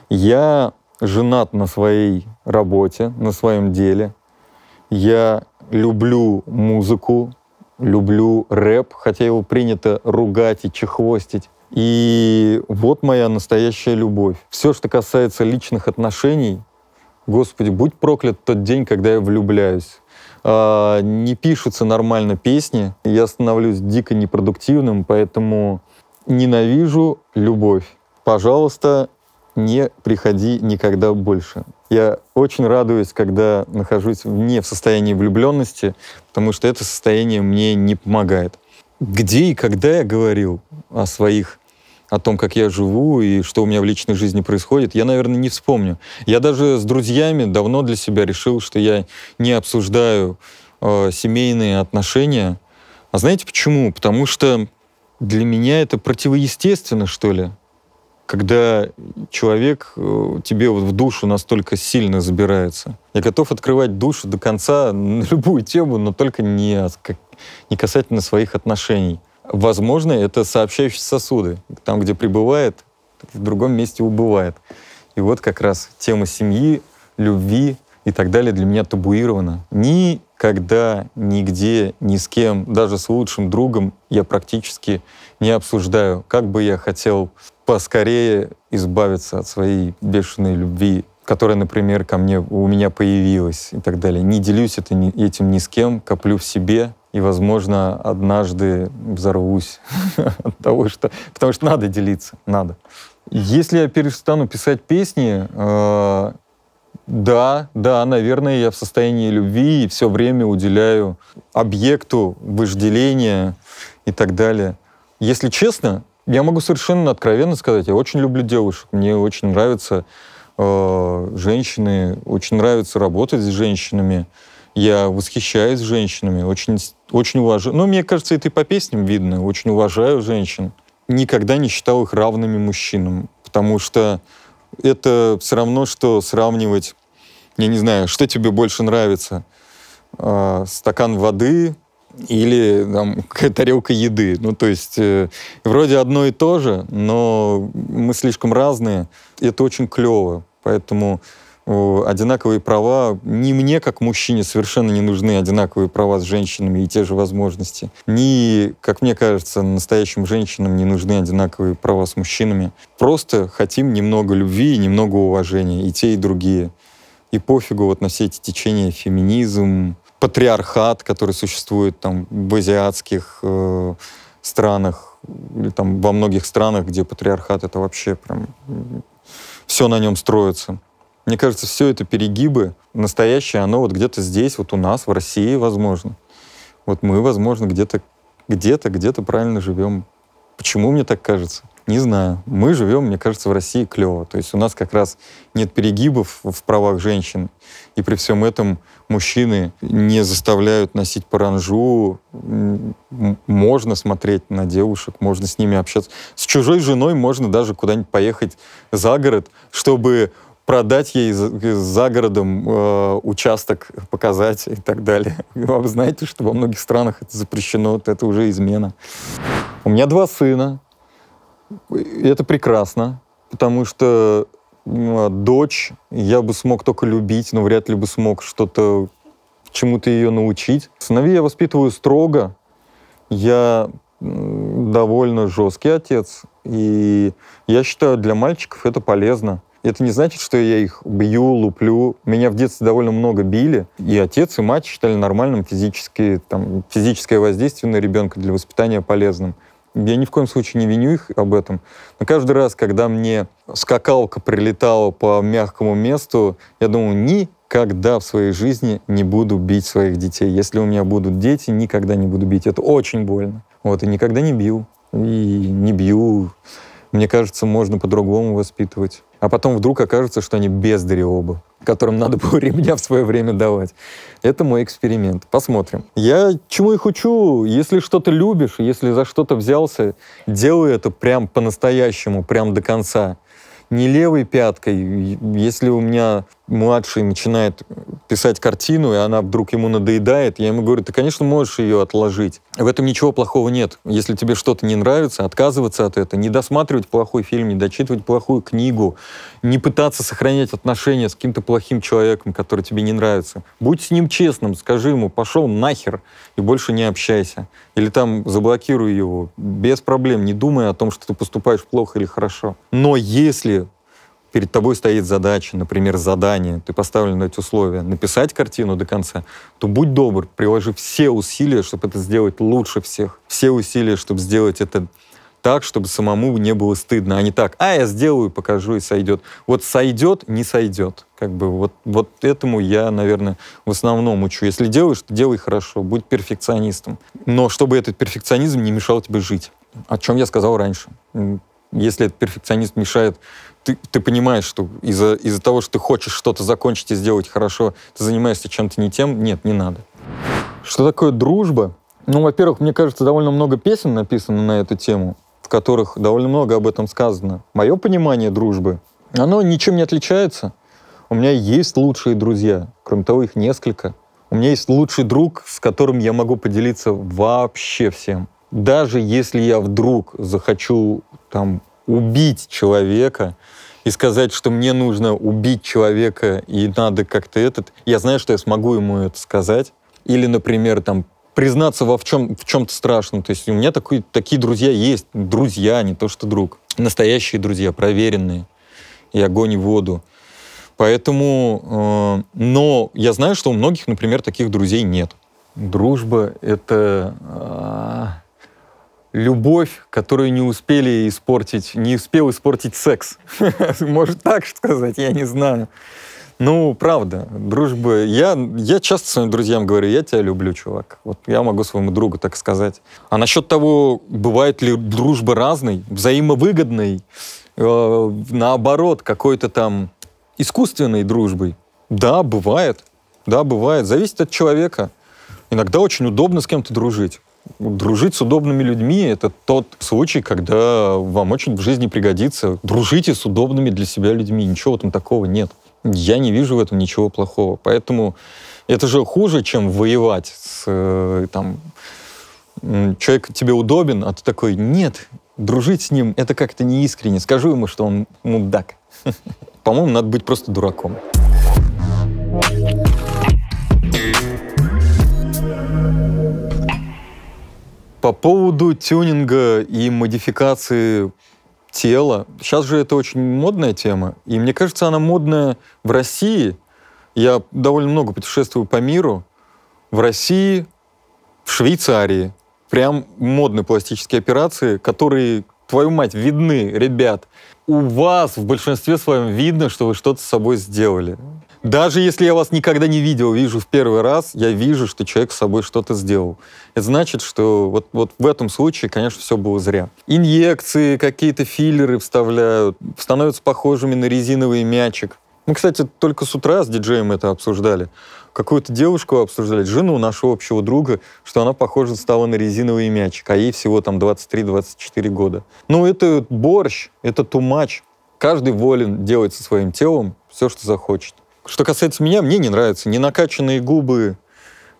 Speaker 1: Я женат на своей работе, на своем деле. Я люблю музыку, люблю рэп, хотя его принято ругать и чехвостить. И вот моя настоящая любовь. Все, что касается личных отношений, Господи, будь проклят тот день, когда я влюбляюсь. А, не пишутся нормально песни, я становлюсь дико непродуктивным, поэтому ненавижу любовь. Пожалуйста, не приходи никогда больше. Я очень радуюсь, когда нахожусь вне в состоянии влюбленности, потому что это состояние мне не помогает. Где и когда я говорил о своих о том, как я живу и что у меня в личной жизни происходит, я, наверное, не вспомню. Я даже с друзьями давно для себя решил, что я не обсуждаю э, семейные отношения. А знаете почему? Потому что для меня это противоестественно, что ли. Когда человек э, тебе вот в душу настолько сильно забирается. Я готов открывать душу до конца на любую тему, но только не, не касательно своих отношений. Возможно, это сообщающие сосуды. Там, где прибывает, в другом месте убывает. И вот как раз тема семьи, любви и так далее для меня табуирована. Никогда, нигде, ни с кем, даже с лучшим другом я практически не обсуждаю, как бы я хотел поскорее избавиться от своей бешеной любви, которая, например, ко мне, у меня появилась и так далее. Не делюсь это, этим ни с кем, коплю в себе, и, возможно, однажды взорвусь <laughs> от того, что... Потому что надо делиться, надо. Если я перестану писать песни, э, да, да, наверное, я в состоянии любви и все время уделяю объекту вожделения и так далее. Если честно, я могу совершенно откровенно сказать, я очень люблю девушек, мне очень нравятся э, женщины, очень нравится работать с женщинами. Я восхищаюсь женщинами, очень, очень уважаю. Но ну, мне кажется, это и по песням видно. Очень уважаю женщин. Никогда не считал их равными мужчинам, потому что это все равно, что сравнивать, я не знаю, что тебе больше нравится, э, стакан воды или там, <laughs> тарелка еды. Ну, то есть э, вроде одно и то же, но мы слишком разные. Это очень клево. Поэтому одинаковые права. Ни мне, как мужчине, совершенно не нужны одинаковые права с женщинами и те же возможности. Ни, как мне кажется, настоящим женщинам не нужны одинаковые права с мужчинами. Просто хотим немного любви и немного уважения, и те, и другие. И пофигу вот на все эти течения, феминизм, патриархат, который существует там в азиатских э, странах, или там во многих странах, где патриархат — это вообще прям... Все на нем строится. Мне кажется, все это перегибы настоящее, оно вот где-то здесь, вот у нас, в России, возможно. Вот мы, возможно, где-то, где-то, где-то правильно живем. Почему мне так кажется? Не знаю. Мы живем, мне кажется, в России клево. То есть у нас как раз нет перегибов в правах женщин. И при всем этом мужчины не заставляют носить паранжу. Можно смотреть на девушек, можно с ними общаться. С чужой женой можно даже куда-нибудь поехать за город, чтобы продать ей за городом э, участок, показать и так далее. <laughs> Ну, а вы знаете, что во многих странах это запрещено, это уже измена. У меня два сына, и это прекрасно, потому что э, дочь я бы смог только любить, но вряд ли бы смог что-то чему-то ее научить. Сыновей я воспитываю строго, я довольно жесткий отец, и я считаю, для мальчиков это полезно. Это не значит, что я их бью, луплю. Меня в детстве довольно много били. И отец, и мать считали нормальным физически, там, физическое воздействие на ребенка для воспитания полезным. Я ни в коем случае не виню их об этом. Но каждый раз, когда мне скакалка прилетала по мягкому месту, я думал, никогда в своей жизни не буду бить своих детей. Если у меня будут дети, никогда не буду бить. Это очень больно. Вот, и никогда не бил. И не бью. Мне кажется, можно по-другому воспитывать а потом вдруг окажется, что они бездари оба, которым надо было ремня в свое время давать. Это мой эксперимент. Посмотрим. Я чему их учу? Если что-то любишь, если за что-то взялся, делай это прям по-настоящему, прям до конца. Не левой пяткой. Если у меня младший начинает писать картину, и она вдруг ему надоедает, я ему говорю, ты, конечно, можешь ее отложить. В этом ничего плохого нет. Если тебе что-то не нравится, отказываться от этого, не досматривать плохой фильм, не дочитывать плохую книгу, не пытаться сохранять отношения с каким-то плохим человеком, который тебе не нравится. Будь с ним честным, скажи ему, пошел нахер и больше не общайся. Или там заблокируй его без проблем, не думая о том, что ты поступаешь плохо или хорошо. Но если перед тобой стоит задача, например, задание, ты поставлен на эти условия, написать картину до конца, то будь добр, приложи все усилия, чтобы это сделать лучше всех. Все усилия, чтобы сделать это так, чтобы самому не было стыдно, а не так, а я сделаю, покажу и сойдет. Вот сойдет, не сойдет. Как бы вот, вот этому я, наверное, в основном учу. Если делаешь, то делай хорошо, будь перфекционистом. Но чтобы этот перфекционизм не мешал тебе жить. О чем я сказал раньше если этот перфекционист мешает, ты, ты понимаешь, что из-за из того, что ты хочешь что-то закончить и сделать хорошо, ты занимаешься чем-то не тем, нет, не надо. Что такое дружба? Ну, во-первых, мне кажется, довольно много песен написано на эту тему, в которых довольно много об этом сказано. Мое понимание дружбы, оно ничем не отличается. У меня есть лучшие друзья, кроме того, их несколько. У меня есть лучший друг, с которым я могу поделиться вообще всем даже если я вдруг захочу там убить человека и сказать, что мне нужно убить человека и надо как-то этот, я знаю, что я смогу ему это сказать. Или, например, там признаться во в чем в чем-то страшном. То есть у меня такой, такие друзья есть, друзья, а не то что друг, настоящие друзья, проверенные и огонь и воду. Поэтому, э, но я знаю, что у многих, например, таких друзей нет. Дружба это а, любовь, которую не успели испортить, не успел испортить секс. <laughs> Может так сказать, я не знаю. Ну, правда, дружба. Я, я часто своим друзьям говорю, я тебя люблю, чувак. Вот я могу своему другу так сказать. А насчет того, бывает ли дружба разной, взаимовыгодной, э, наоборот, какой-то там искусственной дружбой. Да, бывает. Да, бывает. Зависит от человека. Иногда очень удобно с кем-то дружить. Дружить с удобными людьми — это тот случай, когда вам очень в жизни пригодится. Дружите с удобными для себя людьми, ничего в этом такого нет. Я не вижу в этом ничего плохого. Поэтому это же хуже, чем воевать с э, там, человек тебе удобен, а ты такой, нет, дружить с ним — это как-то неискренне. Скажу ему, что он мудак. <laughs> По-моему, надо быть просто дураком. По поводу тюнинга и модификации тела. Сейчас же это очень модная тема. И мне кажется, она модная в России. Я довольно много путешествую по миру. В России, в Швейцарии. Прям модные пластические операции, которые, твою мать, видны, ребят. У вас в большинстве своем видно, что вы что-то с собой сделали. Даже если я вас никогда не видел, вижу в первый раз, я вижу, что человек с собой что-то сделал. Это значит, что вот, вот в этом случае, конечно, все было зря. Инъекции, какие-то филлеры вставляют, становятся похожими на резиновый мячик. Мы, кстати, только с утра с диджеем это обсуждали. Какую-то девушку обсуждали, жену нашего общего друга, что она, похоже, стала на резиновый мячик, а ей всего там 23-24 года. Ну, это борщ, это тумач. Каждый волен делать со своим телом все, что захочет. Что касается меня, мне не нравятся ни накачанные губы,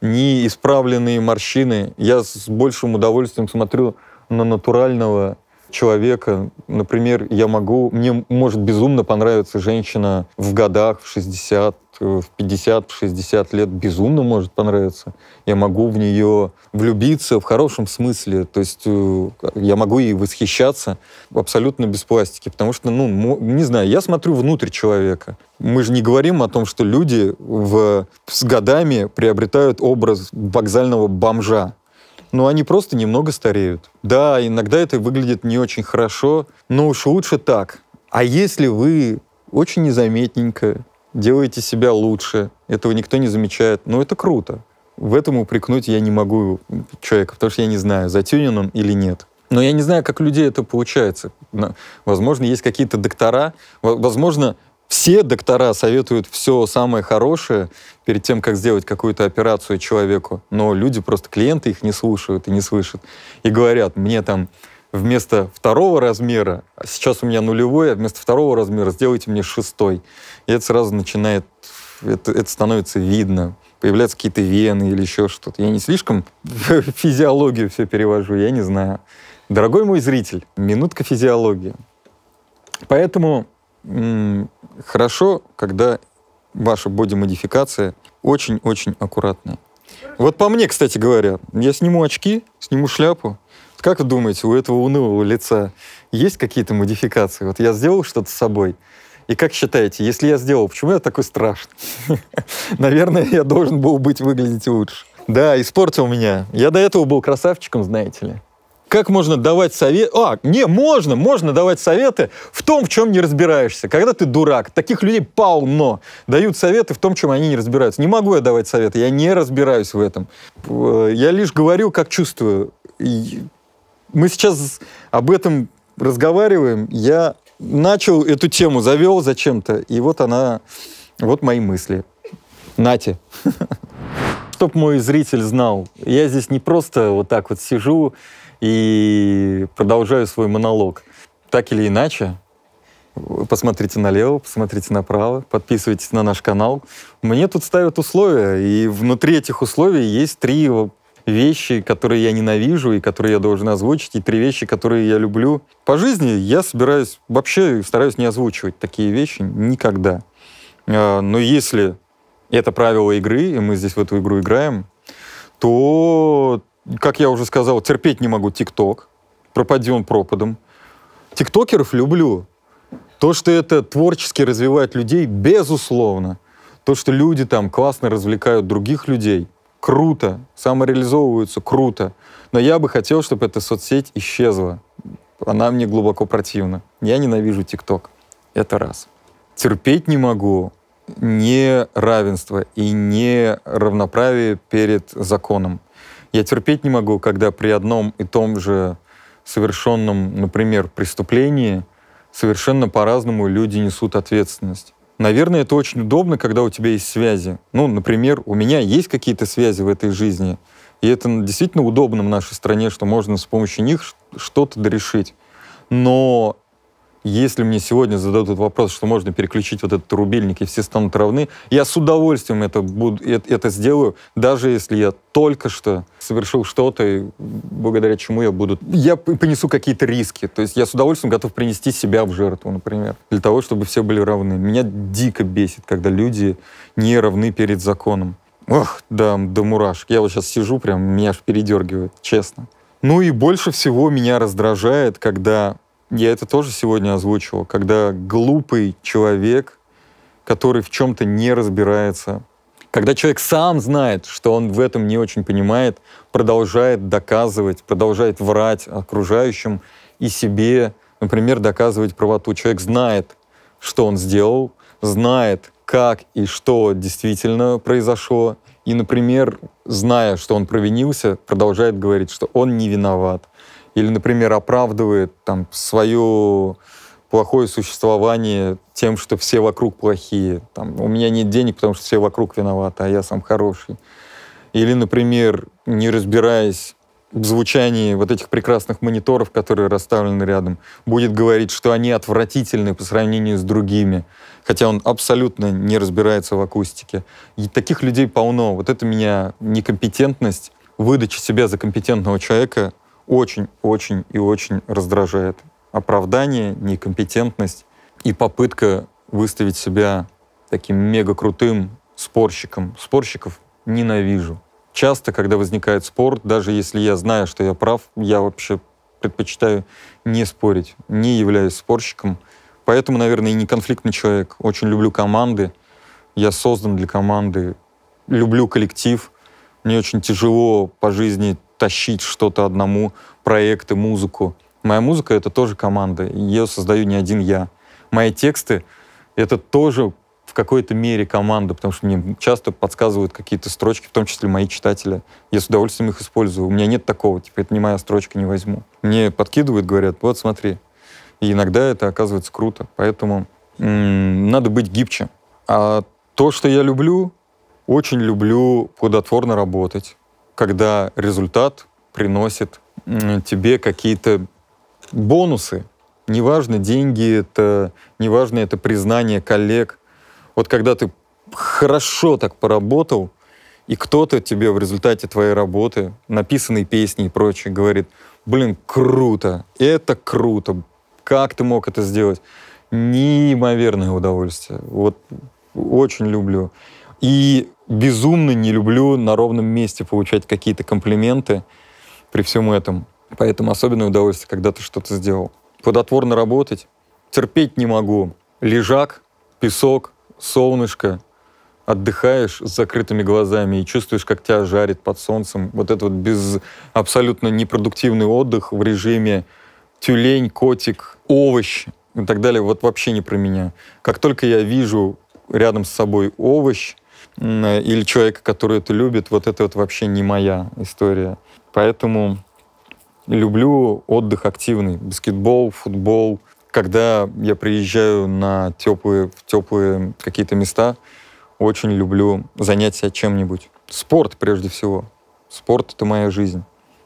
Speaker 1: ни исправленные морщины. Я с большим удовольствием смотрю на натурального человека. Например, я могу, мне может безумно понравиться женщина в годах, в 60, в 50-60 лет безумно может понравиться. Я могу в нее влюбиться в хорошем смысле. То есть э, я могу ей восхищаться абсолютно без пластики. Потому что, ну, не знаю, я смотрю внутрь человека. Мы же не говорим о том, что люди в, с годами приобретают образ вокзального бомжа но они просто немного стареют. Да, иногда это выглядит не очень хорошо, но уж лучше так. А если вы очень незаметненько делаете себя лучше, этого никто не замечает, но это круто. В этом упрекнуть я не могу человека, потому что я не знаю, затюнен он или нет. Но я не знаю, как у людей это получается. Возможно, есть какие-то доктора, возможно, все доктора советуют все самое хорошее перед тем, как сделать какую-то операцию человеку, но люди просто, клиенты их не слушают и не слышат. И говорят, мне там вместо второго размера, а сейчас у меня нулевой, а вместо второго размера сделайте мне шестой. И это сразу начинает, это, это становится видно. Появляются какие-то вены или еще что-то. Я не слишком <laughs> физиологию все перевожу, я не знаю. Дорогой мой зритель, минутка физиологии. Поэтому хорошо, когда ваша боди модификация очень-очень аккуратная. Вот по мне, кстати говоря, я сниму очки, сниму шляпу, как вы думаете, у этого унылого лица есть какие-то модификации? Вот я сделал что-то с собой, и как считаете, если я сделал, почему я такой страшный? <laughs> Наверное, я должен был быть выглядеть лучше. Да, испортил меня. Я до этого был красавчиком, знаете ли. Как можно давать совет? А, не, можно, можно давать советы в том, в чем не разбираешься. Когда ты дурак, таких людей полно. Дают советы в том, в чем они не разбираются. Не могу я давать советы, я не разбираюсь в этом. Э, я лишь говорю, как чувствую мы сейчас об этом разговариваем. Я начал эту тему, завел зачем-то, и вот она, вот мои мысли. Нате. <laughs> Чтоб мой зритель знал, я здесь не просто вот так вот сижу и продолжаю свой монолог. Так или иначе, посмотрите налево, посмотрите направо, подписывайтесь на наш канал. Мне тут ставят условия, и внутри этих условий есть три вещи, которые я ненавижу и которые я должен озвучить, и три вещи, которые я люблю. По жизни я собираюсь, вообще стараюсь не озвучивать такие вещи никогда. А, но если это правило игры, и мы здесь в эту игру играем, то, как я уже сказал, терпеть не могу ТикТок, пропади он пропадом. Тиктокеров люблю. То, что это творчески развивает людей, безусловно. То, что люди там классно развлекают других людей, круто, самореализовываются круто. Но я бы хотел, чтобы эта соцсеть исчезла. Она мне глубоко противна. Я ненавижу ТикТок. Это раз. Терпеть не могу не равенство и не равноправие перед законом. Я терпеть не могу, когда при одном и том же совершенном, например, преступлении совершенно по-разному люди несут ответственность. Наверное, это очень удобно, когда у тебя есть связи. Ну, например, у меня есть какие-то связи в этой жизни, и это действительно удобно в нашей стране, что можно с помощью них что-то дорешить. Но если мне сегодня зададут этот вопрос, что можно переключить вот этот рубильник, и все станут равны, я с удовольствием это, буду, э, это сделаю, даже если я только что совершил что-то, и благодаря чему я буду... Я понесу какие-то риски. То есть я с удовольствием готов принести себя в жертву, например, для того, чтобы все были равны. Меня дико бесит, когда люди не равны перед законом. Ох, да, да мурашек. Я вот сейчас сижу, прям меня аж передергивает, честно. Ну и больше всего меня раздражает, когда я это тоже сегодня озвучивал, когда глупый человек, который в чем-то не разбирается, когда человек сам знает, что он в этом не очень понимает, продолжает доказывать, продолжает врать окружающим и себе, например, доказывать правоту. Человек знает, что он сделал, знает, как и что действительно произошло, и, например, зная, что он провинился, продолжает говорить, что он не виноват или, например, оправдывает там свое плохое существование тем, что все вокруг плохие. Там, у меня нет денег, потому что все вокруг виноваты, а я сам хороший. Или, например, не разбираясь в звучании вот этих прекрасных мониторов, которые расставлены рядом, будет говорить, что они отвратительны по сравнению с другими, хотя он абсолютно не разбирается в акустике. И таких людей полно. Вот это меня некомпетентность, выдача себя за компетентного человека очень-очень и очень раздражает. Оправдание, некомпетентность и попытка выставить себя таким мега крутым спорщиком. Спорщиков ненавижу. Часто, когда возникает спор, даже если я знаю, что я прав, я вообще предпочитаю не спорить, не являюсь спорщиком. Поэтому, наверное, и не конфликтный человек. Очень люблю команды. Я создан для команды. Люблю коллектив. Мне очень тяжело по жизни тащить что-то одному, проекты, музыку. Моя музыка — это тоже команда, ее создаю не один я. Мои тексты — это тоже в какой-то мере команда, потому что мне часто подсказывают какие-то строчки, в том числе мои читатели. Я с удовольствием их использую. У меня нет такого, типа, это не моя строчка, не возьму. Мне подкидывают, говорят, вот смотри. И иногда это оказывается круто. Поэтому м -м, надо быть гибче. А то, что я люблю, очень люблю плодотворно работать когда результат приносит тебе какие-то бонусы. Неважно деньги это, неважно это признание коллег. Вот когда ты хорошо так поработал, и кто-то тебе в результате твоей работы, написанной песни и прочее, говорит, блин, круто, это круто, как ты мог это сделать? Неимоверное удовольствие. Вот очень люблю. И безумно не люблю на ровном месте получать какие-то комплименты при всем этом. Поэтому особенное удовольствие, когда ты что-то сделал. Плодотворно работать. Терпеть не могу. Лежак, песок, солнышко. Отдыхаешь с закрытыми глазами и чувствуешь, как тебя жарит под солнцем. Вот этот вот без... абсолютно непродуктивный отдых в режиме тюлень, котик, овощ и так далее. Вот вообще не про меня. Как только я вижу рядом с собой овощ, Э, или человека, который это любит, вот это вот вообще не моя история. Поэтому люблю отдых активный. Баскетбол, футбол. Когда я приезжаю на теплые, теплые какие-то места, очень люблю занять себя чем-нибудь. Спорт прежде всего. Спорт — это моя жизнь.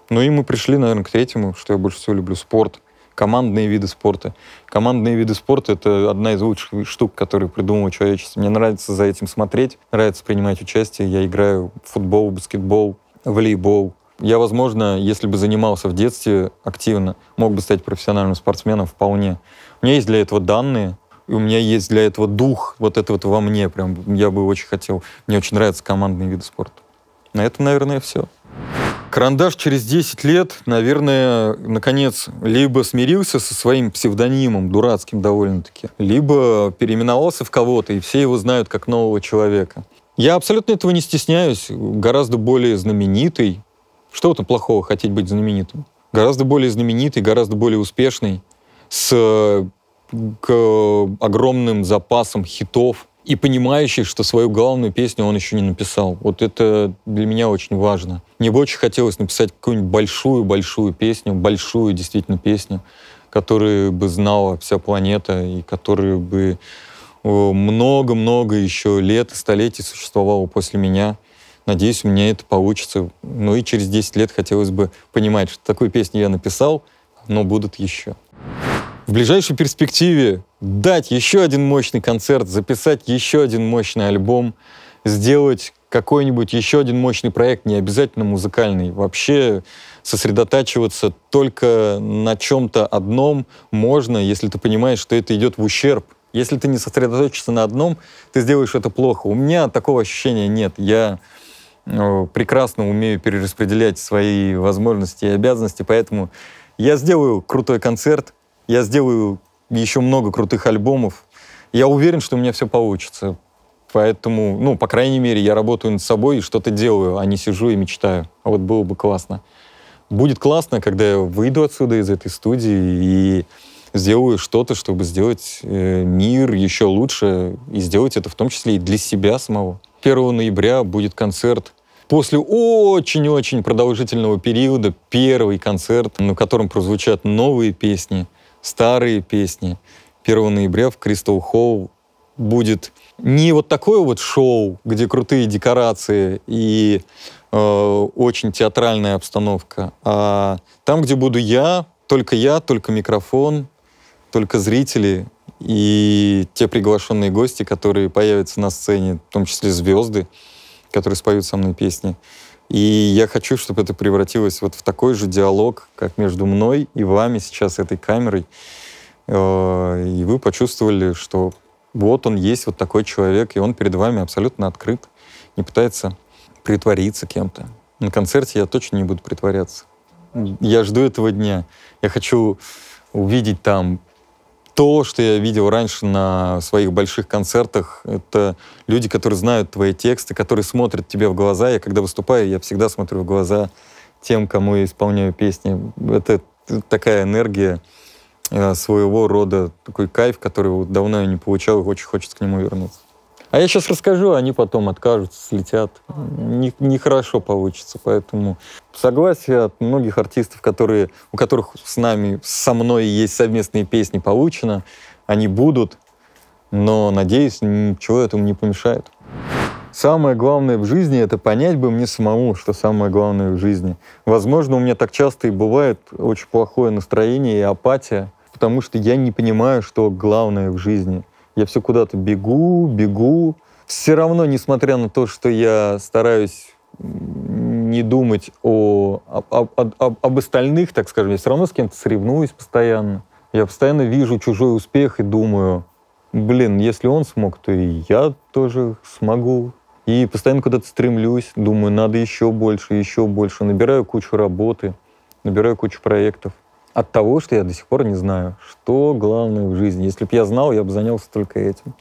Speaker 1: Ну и мы пришли, наверное, к третьему, что я больше всего люблю — спорт — командные виды спорта. Командные виды спорта — это одна из лучших штук, которые придумало человечество. Мне нравится за этим смотреть, нравится принимать участие. Я играю в футбол, баскетбол, волейбол. Я, возможно, если бы занимался в детстве активно, мог бы стать профессиональным спортсменом вполне. У меня есть для этого данные, и у меня есть для этого дух, вот это вот во мне прям. Я бы очень хотел. Мне очень нравятся командные виды спорта. На этом, наверное, все. Карандаш через 10 лет, наверное, наконец, либо смирился со своим псевдонимом, дурацким довольно-таки, либо переименовался в кого-то, и все его знают как нового человека. Я абсолютно этого не стесняюсь, гораздо более знаменитый. Что там плохого хотеть быть знаменитым? Гораздо более знаменитый, гораздо более успешный, с э, к, огромным запасом хитов, и понимающий, что свою главную песню он еще не написал. Вот это для меня очень важно. Мне бы очень хотелось написать какую-нибудь большую-большую песню, большую действительно песню, которую бы знала вся планета и которую бы много-много еще лет и столетий существовала после меня. Надеюсь, у меня это получится. Ну и через 10 лет хотелось бы понимать, что такую песню я написал, но будут еще в ближайшей перспективе дать еще один мощный концерт, записать еще один мощный альбом, сделать какой-нибудь еще один мощный проект, не обязательно музыкальный. Вообще сосредотачиваться только на чем-то одном можно, если ты понимаешь, что это идет в ущерб. Если ты не сосредоточишься на одном, ты сделаешь это плохо. У меня такого ощущения нет. Я э, прекрасно умею перераспределять свои возможности и обязанности, поэтому я сделаю крутой концерт, я сделаю еще много крутых альбомов. Я уверен, что у меня все получится. Поэтому, ну, по крайней мере, я работаю над собой и что-то делаю, а не сижу и мечтаю. А вот было бы классно. Будет классно, когда я выйду отсюда из этой студии и сделаю что-то, чтобы сделать э, мир еще лучше и сделать это в том числе и для себя самого. 1 ноября будет концерт. После очень-очень продолжительного периода первый концерт, на котором прозвучат новые песни — старые песни. 1 ноября в Кристал Холл будет не вот такое вот шоу, где крутые декорации и э, очень театральная обстановка, а там, где буду я, только я, только микрофон, только зрители и те приглашенные гости, которые появятся на сцене, в том числе звезды, которые споют со мной песни. И я хочу, чтобы это превратилось вот в такой же диалог, как между мной и вами сейчас, этой камерой. Э, и вы почувствовали, что вот он есть, вот такой человек, и он перед вами абсолютно открыт, не пытается притвориться кем-то. На концерте я точно не буду притворяться. Я жду этого дня. Я хочу увидеть там то, что я видел раньше на своих больших концертах, это люди, которые знают твои тексты, которые смотрят тебе в глаза. Я когда выступаю, я всегда смотрю в глаза тем, кому я исполняю песни. Это такая энергия э, своего рода, такой кайф, который давно я не получал, и очень хочется к нему вернуться. А я сейчас расскажу, они потом откажутся, слетят. Не, нехорошо получится. Поэтому согласие от многих артистов, которые, у которых с нами, со мной есть совместные песни, получено. Они будут, но, надеюсь, ничего этому не помешает. Самое главное в жизни — это понять бы мне самому, что самое главное в жизни. Возможно, у меня так часто и бывает очень плохое настроение и апатия, потому что я не понимаю, что главное в жизни — я все куда-то бегу, бегу. Все равно, несмотря на то, что я стараюсь не думать о, об, об, об, об остальных, так скажем, я все равно с кем-то соревнуюсь постоянно. Я постоянно вижу чужой успех и думаю, блин, если он смог, то и я тоже смогу. И постоянно куда-то стремлюсь, думаю, надо еще больше, еще больше. Набираю кучу работы, набираю кучу проектов от того, что я до сих пор не знаю, что главное в жизни. Если бы я знал, я бы занялся только этим.